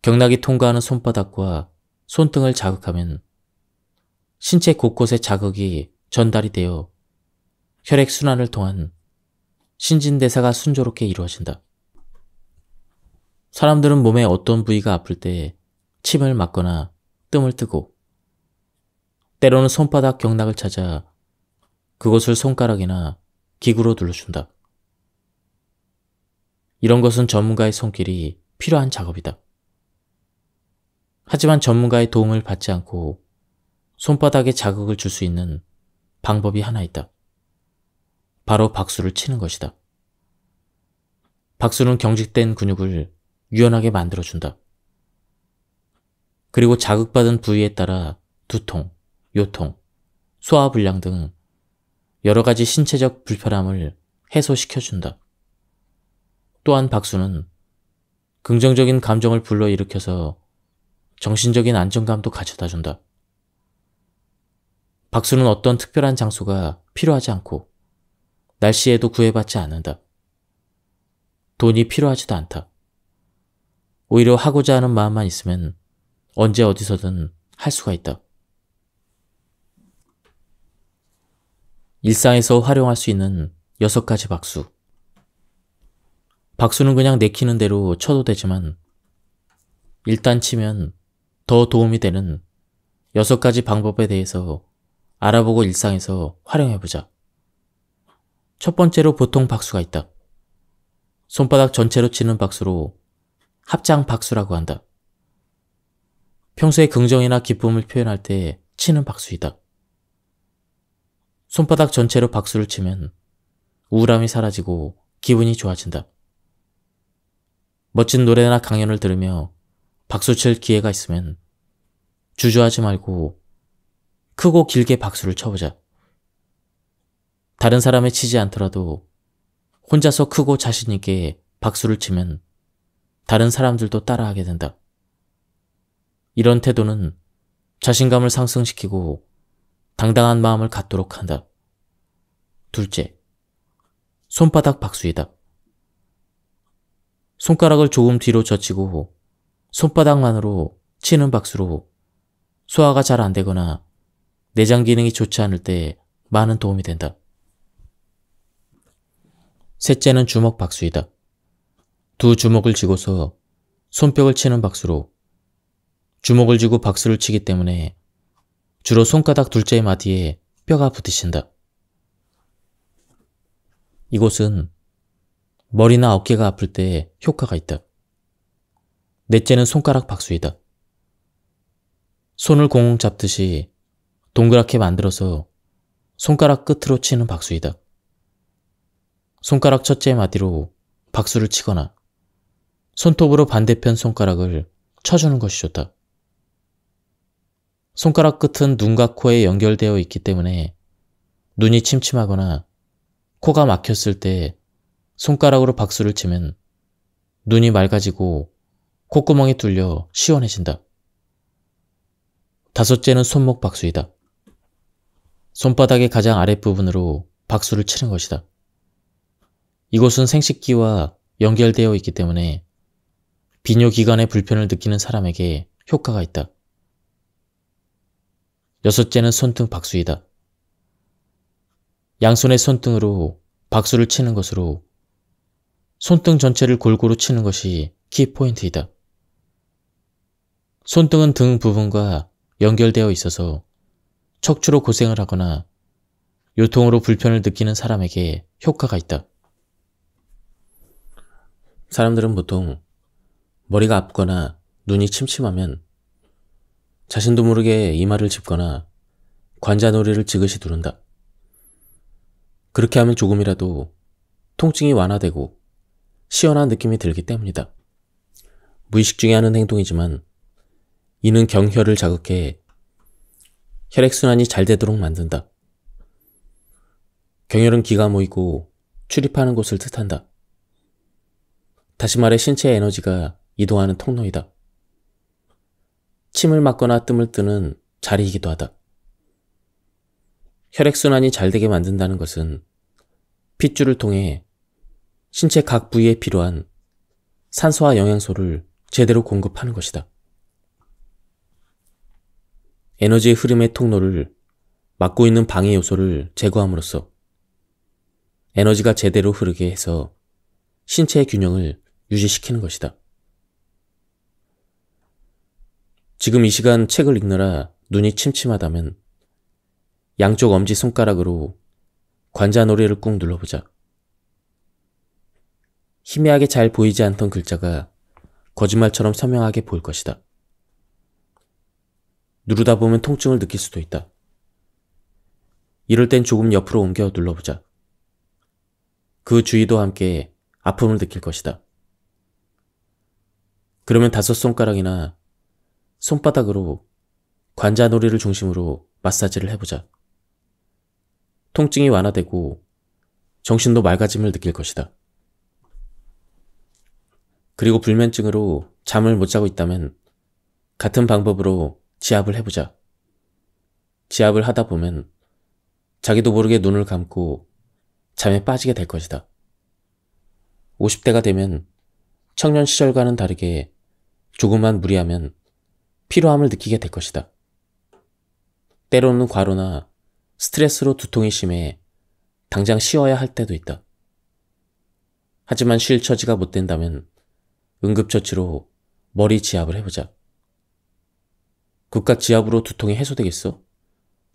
Speaker 1: 경락이 통과하는 손바닥과 손등을 자극하면 신체 곳곳에 자극이 전달이 되어 혈액순환을 통한 신진대사가 순조롭게 이루어진다. 사람들은 몸에 어떤 부위가 아플 때 침을 맞거나 뜸을 뜨고 때로는 손바닥 경락을 찾아 그것을 손가락이나 기구로 눌러준다. 이런 것은 전문가의 손길이 필요한 작업이다. 하지만 전문가의 도움을 받지 않고 손바닥에 자극을 줄 수 있는 방법이 하나 있다. 바로 박수를 치는 것이다. 박수는 경직된 근육을 유연하게 만들어준다. 그리고 자극받은 부위에 따라 두통, 요통, 소화불량 등 여러 가지 신체적 불편함을 해소시켜준다. 또한 박수는 긍정적인 감정을 불러일으켜서 정신적인 안정감도 가져다 준다. 박수는 어떤 특별한 장소가 필요하지 않고 날씨에도 구애받지 않는다. 돈이 필요하지도 않다. 오히려 하고자 하는 마음만 있으면 언제 어디서든 할 수가 있다. 일상에서 활용할 수 있는 여섯 가지 박수. 박수는 그냥 내키는 대로 쳐도 되지만 일단 치면 더 도움이 되는 여섯 가지 방법에 대해서 알아보고 일상에서 활용해보자. 첫 번째로 보통 박수가 있다. 손바닥 전체로 치는 박수로 합장 박수라고 한다. 평소에 긍정이나 기쁨을 표현할 때 치는 박수이다. 손바닥 전체로 박수를 치면 우울함이 사라지고 기분이 좋아진다. 멋진 노래나 강연을 들으며 박수 칠 기회가 있으면 주저하지 말고 크고 길게 박수를 쳐보자. 다른 사람의 치지 않더라도 혼자서 크고 자신있게 박수를 치면 다른 사람들도 따라하게 된다. 이런 태도는 자신감을 상승시키고 당당한 마음을 갖도록 한다. 둘째, 손바닥 박수이다. 손가락을 조금 뒤로 젖히고 손바닥만으로 치는 박수로 소화가 잘 안되거나 내장 기능이 좋지 않을 때 많은 도움이 된다. 셋째는 주먹 박수이다. 두 주먹을 쥐고서 손뼉을 치는 박수로 주먹을 쥐고 박수를 치기 때문에 주로 손가락 둘째 마디에 뼈가 부딪힌다. 이곳은 머리나 어깨가 아플 때 효과가 있다. 넷째는 손가락 박수이다. 손을 공공 잡듯이 동그랗게 만들어서 손가락 끝으로 치는 박수이다. 손가락 첫째 마디로 박수를 치거나 손톱으로 반대편 손가락을 쳐주는 것이 좋다. 손가락 끝은 눈과 코에 연결되어 있기 때문에 눈이 침침하거나 코가 막혔을 때 손가락으로 박수를 치면 눈이 맑아지고 콧구멍이 뚫려 시원해진다. 다섯째는 손목 박수이다. 손바닥의 가장 아랫부분으로 박수를 치는 것이다. 이곳은 생식기와 연결되어 있기 때문에 비뇨기관의 불편을 느끼는 사람에게 효과가 있다. 여섯째는 손등 박수이다. 양손의 손등으로 박수를 치는 것으로 손등 전체를 골고루 치는 것이 키포인트이다. 손등은 등 부분과 연결되어 있어서 척추로 고생을 하거나 요통으로 불편을 느끼는 사람에게 효과가 있다. 사람들은 보통 머리가 아프거나 눈이 침침하면 자신도 모르게 이마를 짚거나 관자놀이를 지그시 두른다. 그렇게 하면 조금이라도 통증이 완화되고 시원한 느낌이 들기 때문이다. 무의식 중에 하는 행동이지만 이는 경혈을 자극해 혈액순환이 잘 되도록 만든다. 경혈은 기가 모이고 출입하는 곳을 뜻한다. 다시 말해 신체의 에너지가 이동하는 통로이다. 침을 맞거나 뜸을 뜨는 자리이기도 하다. 혈액순환이 잘 되게 만든다는 것은 핏줄을 통해 신체 각 부위에 필요한 산소와 영양소를 제대로 공급하는 것이다. 에너지의 흐름의 통로를 막고 있는 방해 요소를 제거함으로써 에너지가 제대로 흐르게 해서 신체의 균형을 유지시키는 것이다. 지금 이 시간 책을 읽느라 눈이 침침하다면 양쪽 엄지 손가락으로 관자놀이를 꾹 눌러보자. 희미하게 잘 보이지 않던 글자가 거짓말처럼 선명하게 보일 것이다. 누르다 보면 통증을 느낄 수도 있다. 이럴 땐 조금 옆으로 옮겨 눌러보자. 그 주위도 함께 아픔을 느낄 것이다. 그러면 다섯 손가락이나 손바닥으로 관자놀이를 중심으로 마사지를 해보자. 통증이 완화되고 정신도 맑아짐을 느낄 것이다. 그리고 불면증으로 잠을 못 자고 있다면 같은 방법으로 지압을 해보자. 지압을 하다 보면 자기도 모르게 눈을 감고 잠에 빠지게 될 것이다. 50대가 되면 청년 시절과는 다르게 조금만 무리하면 피로함을 느끼게 될 것이다. 때로는 과로나 스트레스로 두통이 심해 당장 쉬어야 할 때도 있다. 하지만 쉴 처지가 못 된다면 응급처치로 머리 지압을 해보자. 국가 지압으로 두통이 해소되겠어?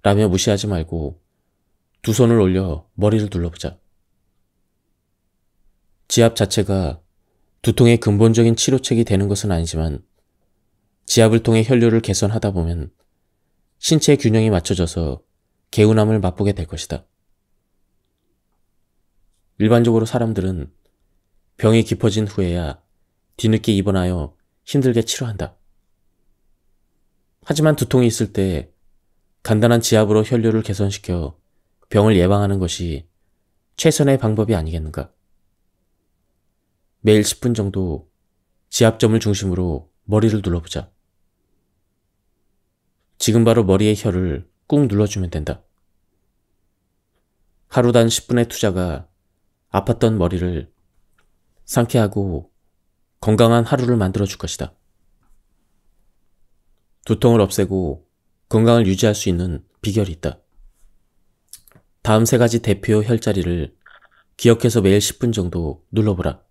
Speaker 1: 라며 무시하지 말고 두 손을 올려 머리를 눌러보자. 지압 자체가 두통의 근본적인 치료책이 되는 것은 아니지만 지압을 통해 혈류를 개선하다 보면 신체의 균형이 맞춰져서 개운함을 맛보게 될 것이다. 일반적으로 사람들은 병이 깊어진 후에야 뒤늦게 입원하여 힘들게 치료한다. 하지만 두통이 있을 때 간단한 지압으로 혈류를 개선시켜 병을 예방하는 것이 최선의 방법이 아니겠는가. 매일 10분 정도 지압점을 중심으로 머리를 눌러보자. 지금 바로 머리의 혀를 꾹 눌러주면 된다. 하루단 10분의 투자가 아팠던 머리를 상쾌하고 건강한 하루를 만들어 줄 것이다. 두통을 없애고 건강을 유지할 수 있는 비결이 있다. 다음 세 가지 대표 혈자리를 기억해서 매일 10분 정도 눌러보라.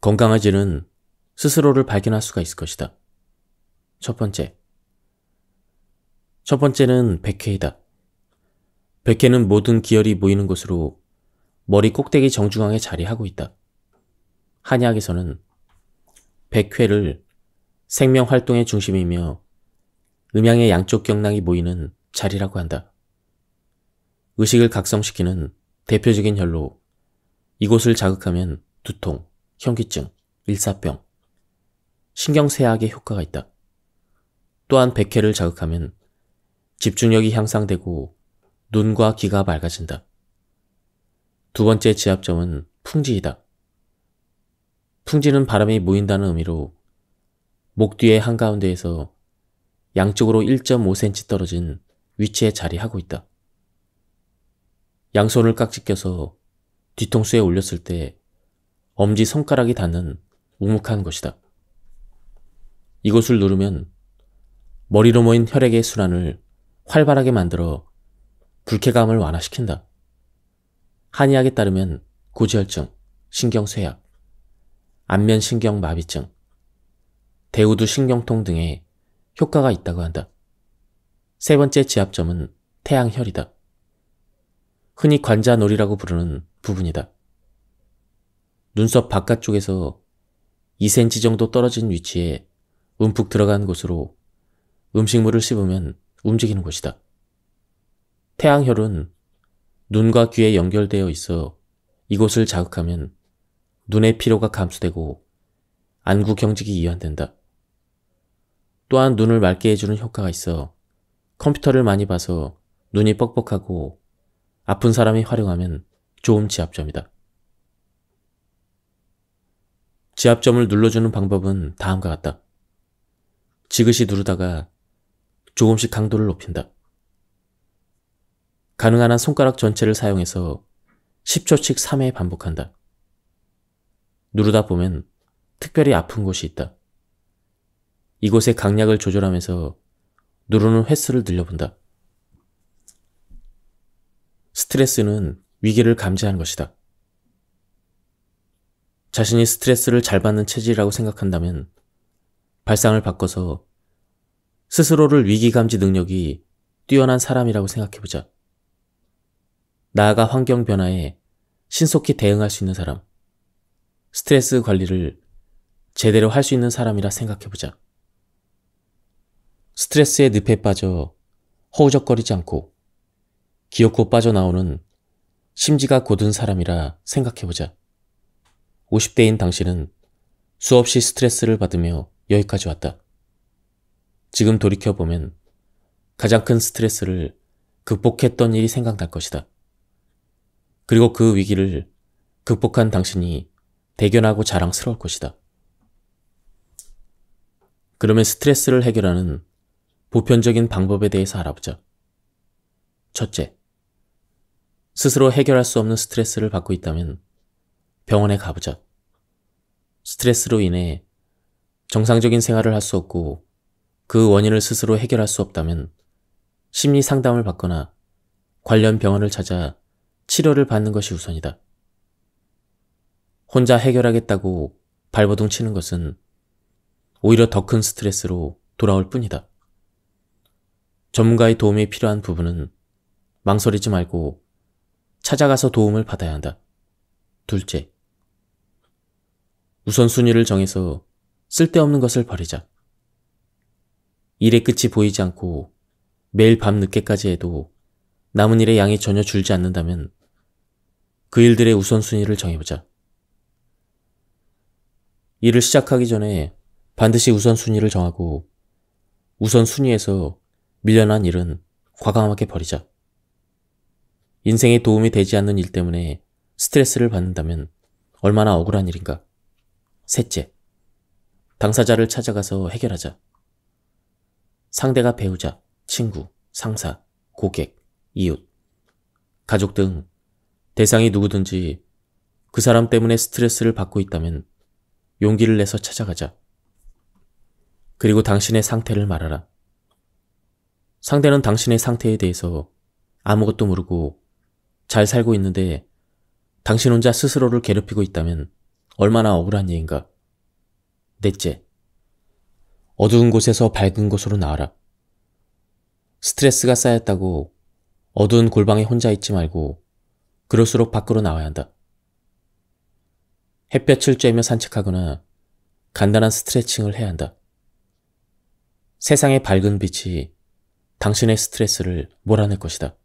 Speaker 1: 건강하지는 스스로를 발견할 수가 있을 것이다. 첫 번째. 첫 번째는 백회이다. 백회는 모든 기혈이 모이는 곳으로 머리 꼭대기 정중앙에 자리하고 있다. 한의학에서는 백회를 생명 활동의 중심이며 음양의 양쪽 경락이 모이는 자리라고 한다. 의식을 각성시키는 대표적인 혈로 이곳을 자극하면 두통, 현기증, 일사병, 신경쇠약에 효과가 있다. 또한 백회를 자극하면 집중력이 향상되고 눈과 귀가 맑아진다. 두 번째 지압점은 풍지이다. 풍지는 바람이 모인다는 의미로 목뒤에 한가운데에서 양쪽으로 1.5cm 떨어진 위치에 자리하고 있다. 양손을 깍지 껴서 뒤통수에 올렸을 때 엄지 손가락이 닿는 우묵한 것이다 이곳을 누르면 머리로 모인 혈액의 순환을 활발하게 만들어 불쾌감을 완화시킨다. 한의학에 따르면 고지혈증, 신경쇠약, 안면신경 마비증, 대우두 신경통 등의 효과가 있다고 한다. 세 번째 지압점은 태양혈이다. 흔히 관자놀이라고 부르는 부분이다. 눈썹 바깥쪽에서 2cm 정도 떨어진 위치에 움푹 들어간 곳으로 음식물을 씹으면 움직이는 곳이다. 태양혈은 눈과 귀에 연결되어 있어 이곳을 자극하면 눈의 피로가 감소되고 안구 경직이 이완된다. 또한 눈을 맑게 해주는 효과가 있어 컴퓨터를 많이 봐서 눈이 뻑뻑하고 아픈 사람이 활용하면 좋은 지압점이다. 지압점을 눌러주는 방법은 다음과 같다. 지그시 누르다가 조금씩 강도를 높인다. 가능한 한 손가락 전체를 사용해서 10초씩 3회 반복한다. 누르다 보면 특별히 아픈 곳이 있다. 이곳의 강약을 조절하면서 누르는 횟수를 늘려본다. 스트레스는 위기를 감지하는 것이다. 자신이 스트레스를 잘 받는 체질이라고 생각한다면 발상을 바꿔서 스스로를 위기감지 능력이 뛰어난 사람이라고 생각해보자. 나아가 환경 변화에 신속히 대응할 수 있는 사람, 스트레스 관리를 제대로 할 수 있는 사람이라 생각해보자. 스트레스의 늪에 빠져 허우적거리지 않고 기어코 빠져나오는 심지가 곧은 사람이라 생각해보자. 50대인 당신은 수없이 스트레스를 받으며 여기까지 왔다. 지금 돌이켜보면 가장 큰 스트레스를 극복했던 일이 생각날 것이다. 그리고 그 위기를 극복한 당신이 대견하고 자랑스러울 것이다. 그러면 스트레스를 해결하는 보편적인 방법에 대해서 알아보자. 첫째, 스스로 해결할 수 없는 스트레스를 받고 있다면 병원에 가보자. 스트레스로 인해 정상적인 생활을 할 수 없고 그 원인을 스스로 해결할 수 없다면 심리 상담을 받거나 관련 병원을 찾아 치료를 받는 것이 우선이다. 혼자 해결하겠다고 발버둥 치는 것은 오히려 더 큰 스트레스로 돌아올 뿐이다. 전문가의 도움이 필요한 부분은 망설이지 말고 찾아가서 도움을 받아야 한다. 둘째, 우선순위를 정해서 쓸데없는 것을 버리자. 일의 끝이 보이지 않고 매일 밤 늦게까지 해도 남은 일의 양이 전혀 줄지 않는다면 그 일들의 우선순위를 정해보자. 일을 시작하기 전에 반드시 우선순위를 정하고 우선순위에서 밀려난 일은 과감하게 버리자. 인생에 도움이 되지 않는 일 때문에 스트레스를 받는다면 얼마나 억울한 일인가. 셋째, 당사자를 찾아가서 해결하자. 상대가 배우자, 친구, 상사, 고객, 이웃, 가족 등 대상이 누구든지 그 사람 때문에 스트레스를 받고 있다면 용기를 내서 찾아가자. 그리고 당신의 상태를 말하라. 상대는 당신의 상태에 대해서 아무것도 모르고 잘 살고 있는데 당신 혼자 스스로를 괴롭히고 있다면 얼마나 억울한 일인가. 넷째, 어두운 곳에서 밝은 곳으로 나와라. 스트레스가 쌓였다고 어두운 골방에 혼자 있지 말고 그럴수록 밖으로 나와야 한다. 햇볕을 쬐며 산책하거나 간단한 스트레칭을 해야 한다. 세상의 밝은 빛이 당신의 스트레스를 몰아낼 것이다.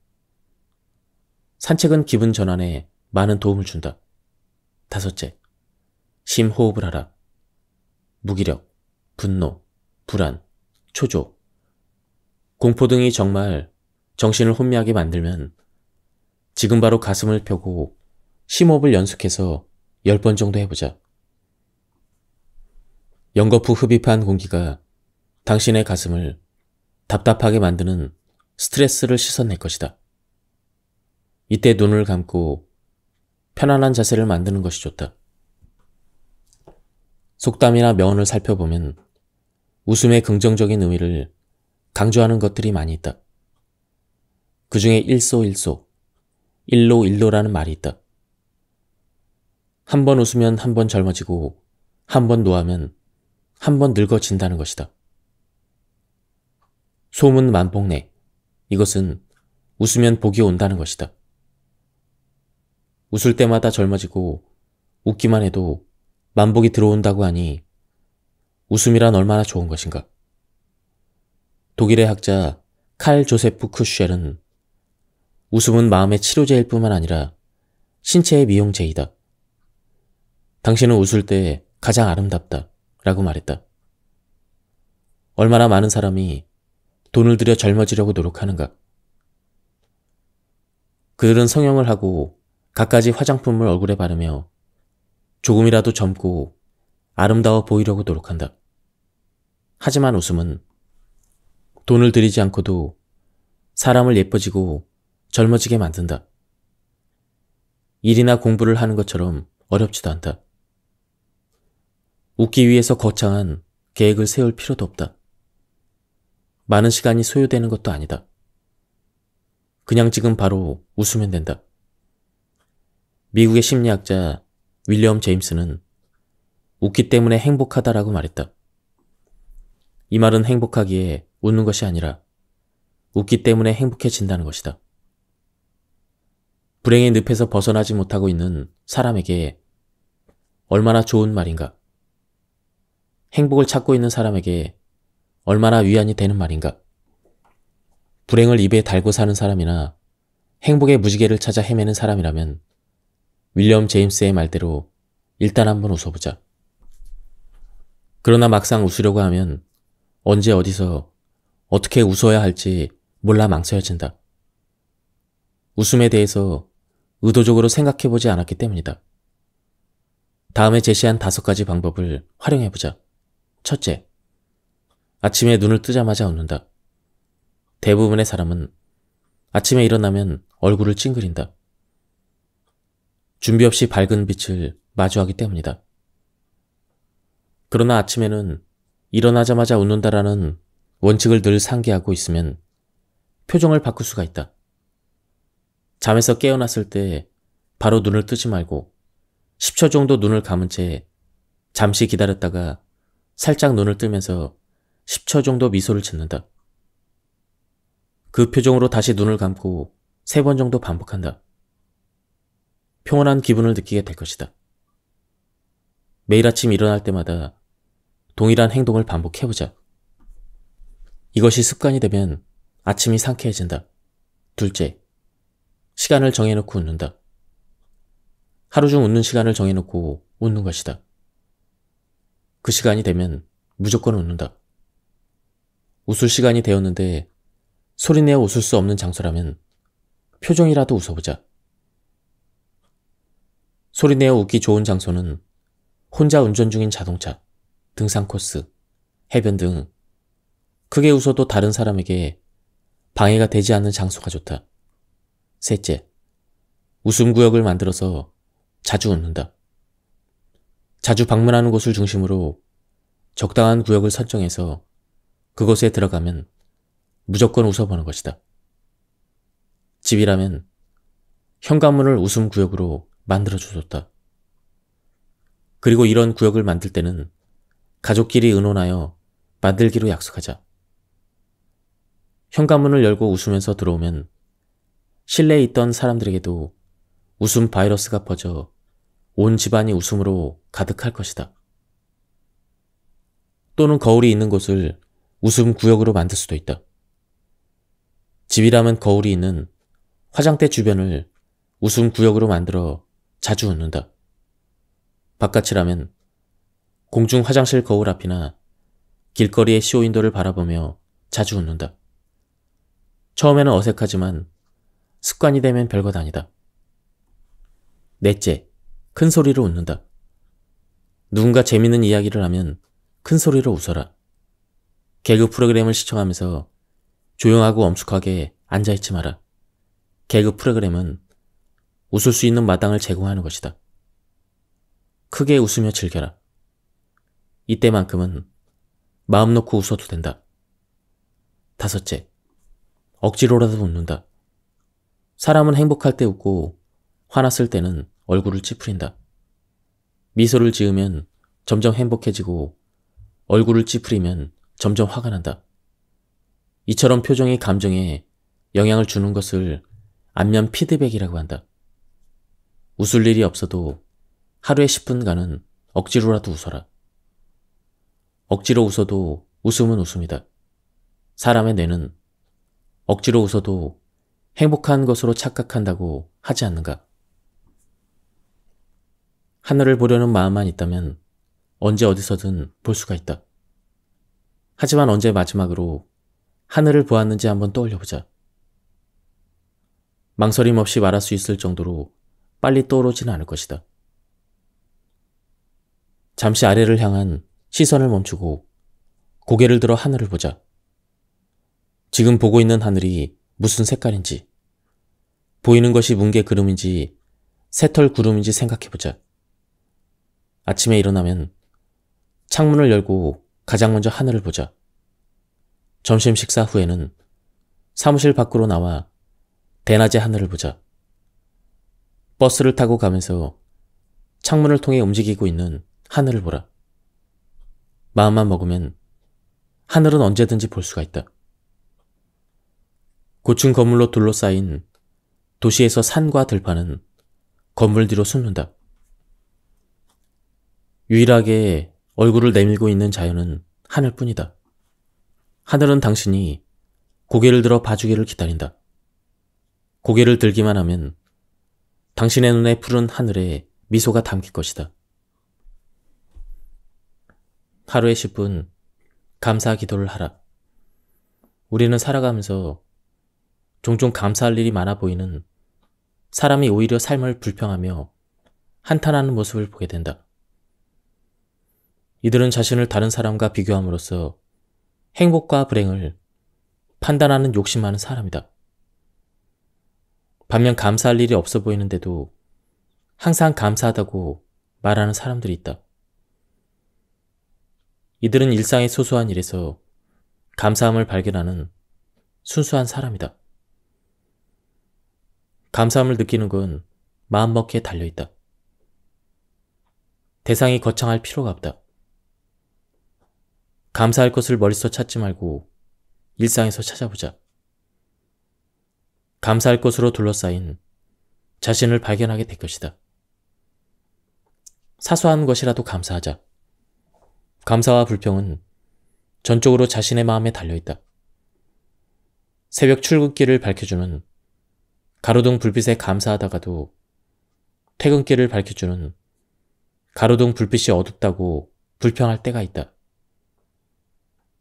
Speaker 1: 산책은 기분 전환에 많은 도움을 준다. 다섯째. 심호흡을 하라. 무기력, 분노, 불안, 초조, 공포 등이 정말 정신을 혼미하게 만들면 지금 바로 가슴을 펴고 심호흡을 연속해서 10번 정도 해보자. 연거푸 흡입한 공기가 당신의 가슴을 답답하게 만드는 스트레스를 씻어낼 것이다. 이때 눈을 감고 편안한 자세를 만드는 것이 좋다. 속담이나 명언을 살펴보면 웃음의 긍정적인 의미를 강조하는 것들이 많이 있다. 그 중에 일소일소, 일로일로라는 말이 있다. 한 번 웃으면 한 번 젊어지고 한 번 노하면 한 번 늙어진다는 것이다. 소문 만복내. 이것은 웃으면 복이 온다는 것이다. 웃을 때마다 젊어지고 웃기만 해도 만복이 들어온다고 하니 웃음이란 얼마나 좋은 것인가. 독일의 학자 칼 조세프 쿠엘은 웃음은 마음의 치료제일 뿐만 아니라 신체의 미용제이다. 당신은 웃을 때 가장 아름답다. 라고 말했다. 얼마나 많은 사람이 돈을 들여 젊어지려고 노력하는가. 그들은 성형을 하고 갖가지 화장품을 얼굴에 바르며 조금이라도 젊고 아름다워 보이려고 노력한다. 하지만 웃음은 돈을 들이지 않고도 사람을 예뻐지고 젊어지게 만든다. 일이나 공부를 하는 것처럼 어렵지도 않다. 웃기 위해서 거창한 계획을 세울 필요도 없다. 많은 시간이 소요되는 것도 아니다. 그냥 지금 바로 웃으면 된다. 미국의 심리학자 윌리엄 제임스는 웃기 때문에 행복하다라고 말했다. 이 말은 행복하기에 웃는 것이 아니라 웃기 때문에 행복해진다는 것이다. 불행의 늪에서 벗어나지 못하고 있는 사람에게 얼마나 좋은 말인가? 행복을 찾고 있는 사람에게 얼마나 위안이 되는 말인가? 불행을 입에 달고 사는 사람이나 행복의 무지개를 찾아 헤매는 사람이라면 윌리엄 제임스의 말대로 일단 한번 웃어보자. 그러나 막상 웃으려고 하면 언제 어디서 어떻게 웃어야 할지 몰라 망설여진다. 웃음에 대해서 의도적으로 생각해보지 않았기 때문이다. 다음에 제시한 다섯 가지 방법을 활용해보자. 첫째, 아침에 눈을 뜨자마자 웃는다. 대부분의 사람은 아침에 일어나면 얼굴을 찡그린다. 준비 없이 밝은 빛을 마주하기 때문이다. 그러나 아침에는 일어나자마자 웃는다라는 원칙을 늘 상기하고 있으면 표정을 바꿀 수가 있다. 잠에서 깨어났을 때 바로 눈을 뜨지 말고 10초 정도 눈을 감은 채 잠시 기다렸다가 살짝 눈을 뜨면서 10초 정도 미소를 짓는다. 그 표정으로 다시 눈을 감고 3번 정도 반복한다. 평온한 기분을 느끼게 될 것이다. 매일 아침 일어날 때마다 동일한 행동을 반복해보자. 이것이 습관이 되면 아침이 상쾌해진다. 둘째, 시간을 정해놓고 웃는다. 하루 중 웃는 시간을 정해놓고 웃는 것이다. 그 시간이 되면 무조건 웃는다. 웃을 시간이 되었는데 소리내어 웃을 수 없는 장소라면 표정이라도 웃어보자. 소리내어 웃기 좋은 장소는 혼자 운전 중인 자동차, 등산 코스, 해변 등 크게 웃어도 다른 사람에게 방해가 되지 않는 장소가 좋다. 셋째, 웃음 구역을 만들어서 자주 웃는다. 자주 방문하는 곳을 중심으로 적당한 구역을 설정해서 그곳에 들어가면 무조건 웃어보는 것이다. 집이라면 현관문을 웃음 구역으로 만들어 주었다. 그리고 이런 구역을 만들 때는 가족끼리 의논하여 만들기로 약속하자. 현관문을 열고 웃으면서 들어오면 실내에 있던 사람들에게도 웃음 바이러스가 퍼져 온 집안이 웃음으로 가득할 것이다. 또는 거울이 있는 곳을 웃음 구역으로 만들 수도 있다. 집이라면 거울이 있는 화장대 주변을 웃음 구역으로 만들어 자주 웃는다. 바깥이라면 공중 화장실 거울 앞이나 길거리의 쇼윈도를 바라보며 자주 웃는다. 처음에는 어색하지만 습관이 되면 별것 아니다. 넷째, 큰 소리로 웃는다. 누군가 재밌는 이야기를 하면 큰 소리로 웃어라. 개그 프로그램을 시청하면서 조용하고 엄숙하게 앉아있지 마라. 개그 프로그램은 웃을 수 있는 마당을 제공하는 것이다. 크게 웃으며 즐겨라. 이때만큼은 마음 놓고 웃어도 된다. 다섯째, 억지로라도 웃는다. 사람은 행복할 때 웃고 화났을 때는 얼굴을 찌푸린다. 미소를 지으면 점점 행복해지고 얼굴을 찌푸리면 점점 화가 난다. 이처럼 표정이 감정에 영향을 주는 것을 안면 피드백이라고 한다. 웃을 일이 없어도 하루에 10분간은 억지로라도 웃어라. 억지로 웃어도 웃음은 웃음이다. 사람의 뇌는 억지로 웃어도 행복한 것으로 착각한다고 하지 않는가. 하늘을 보려는 마음만 있다면 언제 어디서든 볼 수가 있다. 하지만 언제 마지막으로 하늘을 보았는지 한번 떠올려보자. 망설임 없이 말할 수 있을 정도로 빨리 떠오르지는 않을 것이다. 잠시 아래를 향한 시선을 멈추고 고개를 들어 하늘을 보자. 지금 보고 있는 하늘이 무슨 색깔인지, 보이는 것이 뭉게 그름인지, 새털 구름인지 생각해보자. 아침에 일어나면 창문을 열고 가장 먼저 하늘을 보자. 점심 식사 후에는 사무실 밖으로 나와 대낮의 하늘을 보자. 버스를 타고 가면서 창문을 통해 움직이고 있는 하늘을 보라. 마음만 먹으면 하늘은 언제든지 볼 수가 있다. 고층 건물로 둘러싸인 도시에서 산과 들판은 건물 뒤로 숨는다. 유일하게 얼굴을 내밀고 있는 자연은 하늘뿐이다. 하늘은 당신이 고개를 들어 봐주기를 기다린다. 고개를 들기만 하면 당신의 눈에 푸른 하늘에 미소가 담길 것이다. 하루에 10분 감사 기도를 하라. 우리는 살아가면서 종종 감사할 일이 많아 보이는 사람이 오히려 삶을 불평하며 한탄하는 모습을 보게 된다. 이들은 자신을 다른 사람과 비교함으로써 행복과 불행을 판단하는 욕심 많은 사람이다. 반면 감사할 일이 없어 보이는데도 항상 감사하다고 말하는 사람들이 있다. 이들은 일상의 소소한 일에서 감사함을 발견하는 순수한 사람이다. 감사함을 느끼는 건 마음먹기에 달려있다. 대상이 거창할 필요가 없다. 감사할 것을 멀리서 찾지 말고 일상에서 찾아보자. 감사할 것으로 둘러싸인 자신을 발견하게 될 것이다. 사소한 것이라도 감사하자. 감사와 불평은 전적으로 자신의 마음에 달려있다. 새벽 출근길을 밝혀주는 가로등 불빛에 감사하다가도 퇴근길을 밝혀주는 가로등 불빛이 어둡다고 불평할 때가 있다.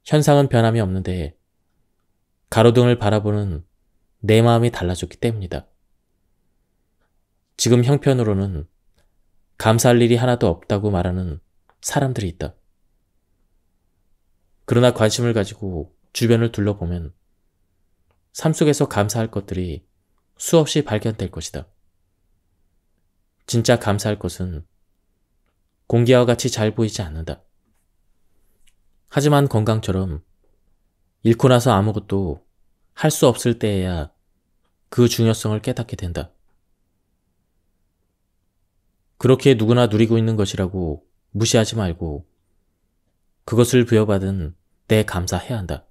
Speaker 1: 현상은 변함이 없는데 가로등을 바라보는 내 마음이 달라졌기 때문이다. 지금 형편으로는 감사할 일이 하나도 없다고 말하는 사람들이 있다. 그러나 관심을 가지고 주변을 둘러보면 삶 속에서 감사할 것들이 수없이 발견될 것이다. 진짜 감사할 것은 공기와 같이 잘 보이지 않는다. 하지만 건강처럼 잃고 나서 아무것도 할수 없을 때에야 그 중요성을 깨닫게 된다. 그렇게 누구나 누리고 있는 것이라고 무시하지 말고 그것을 부여받은 내 감사해야 한다.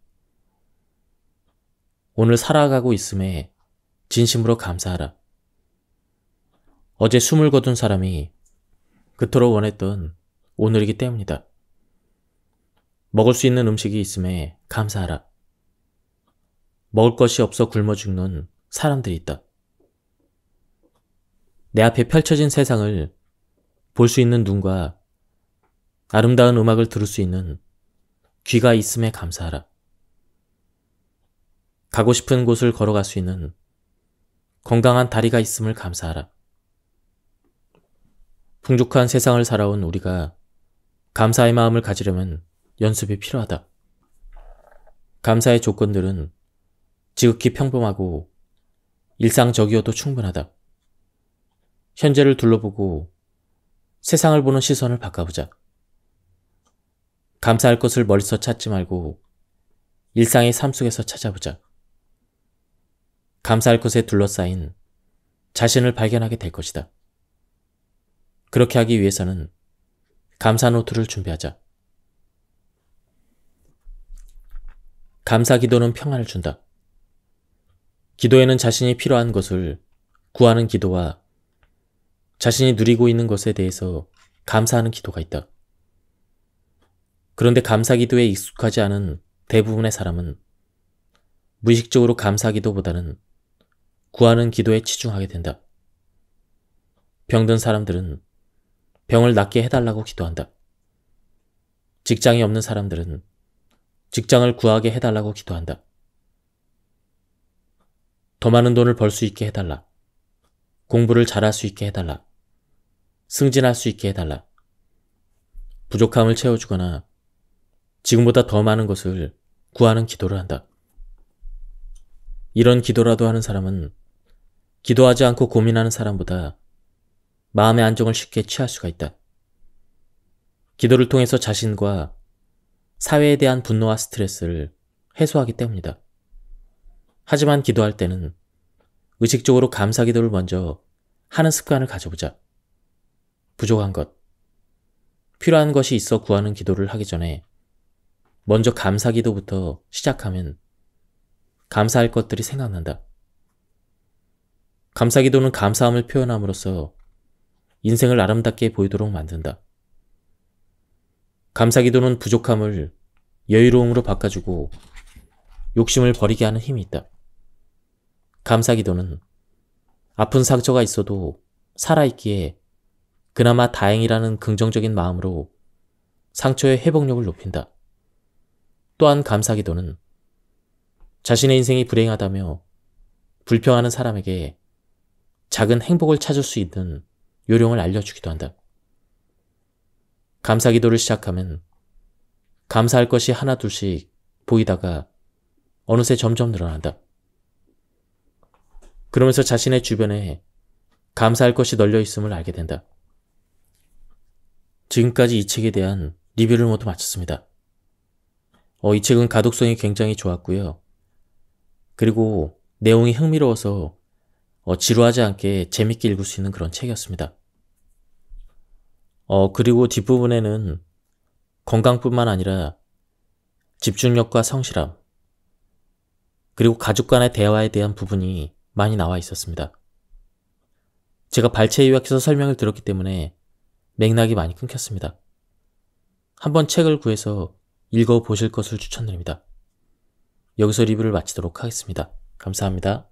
Speaker 1: 오늘 살아가고 있음에 진심으로 감사하라. 어제 숨을 거둔 사람이 그토록 원했던 오늘이기 때문이다. 먹을 수 있는 음식이 있음에 감사하라. 먹을 것이 없어 굶어 죽는 사람들이 있다. 내 앞에 펼쳐진 세상을 볼 수 있는 눈과 아름다운 음악을 들을 수 있는 귀가 있음에 감사하라. 가고 싶은 곳을 걸어갈 수 있는 건강한 다리가 있음을 감사하라. 풍족한 세상을 살아온 우리가 감사의 마음을 가지려면 연습이 필요하다. 감사의 조건들은 지극히 평범하고 일상적이어도 충분하다. 현재를 둘러보고 세상을 보는 시선을 바꿔보자. 감사할 것을 멀리서 찾지 말고 일상의 삶 속에서 찾아보자. 감사할 것에 둘러싸인 자신을 발견하게 될 것이다. 그렇게 하기 위해서는 감사 노트를 준비하자. 감사 기도는 평안을 준다. 기도에는 자신이 필요한 것을 구하는 기도와 자신이 누리고 있는 것에 대해서 감사하는 기도가 있다. 그런데 감사 기도에 익숙하지 않은 대부분의 사람은 무의식적으로 감사 기도보다는 구하는 기도에 치중하게 된다. 병든 사람들은 병을 낫게 해달라고 기도한다. 직장이 없는 사람들은 직장을 구하게 해달라고 기도한다. 더 많은 돈을 벌 수 있게 해달라. 공부를 잘할 수 있게 해달라. 승진할 수 있게 해달라. 부족함을 채워주거나 지금보다 더 많은 것을 구하는 기도를 한다. 이런 기도라도 하는 사람은 기도하지 않고 고민하는 사람보다 마음의 안정을 쉽게 취할 수가 있다. 기도를 통해서 자신과 사회에 대한 분노와 스트레스를 해소하기 때문이다. 하지만 기도할 때는 의식적으로 감사 기도를 먼저 하는 습관을 가져보자. 부족한 것, 필요한 것이 있어 구하는 기도를 하기 전에 먼저 감사 기도부터 시작하면 감사할 것들이 생각난다. 감사 기도는 감사함을 표현함으로써 인생을 아름답게 보이도록 만든다. 감사 기도는 부족함을 여유로움으로 바꿔주고 욕심을 버리게 하는 힘이 있다. 감사기도는 아픈 상처가 있어도 살아있기에 그나마 다행이라는 긍정적인 마음으로 상처의 회복력을 높인다. 또한 감사기도는 자신의 인생이 불행하다며 불평하는 사람에게 작은 행복을 찾을 수 있는 요령을 알려주기도 한다. 감사기도를 시작하면 감사할 것이 하나 둘씩 보이다가 어느새 점점 늘어난다. 그러면서 자신의 주변에 감사할 것이 널려 있음을 알게 된다. 지금까지 이 책에 대한 리뷰를 모두 마쳤습니다. 어, 이 책은 가독성이 굉장히 좋았고요. 그리고 내용이 흥미로워서 어, 지루하지 않게 재밌게 읽을 수 있는 그런 책이었습니다. 어, 그리고 뒷부분에는 건강뿐만 아니라 집중력과 성실함, 그리고 가족 간의 대화에 대한 부분이 많이 나와 있었습니다. 제가 발췌 요약해서 설명을 들었기 때문에 맥락이 많이 끊겼습니다. 한번 책을 구해서 읽어보실 것을 추천드립니다. 여기서 리뷰를 마치도록 하겠습니다. 감사합니다.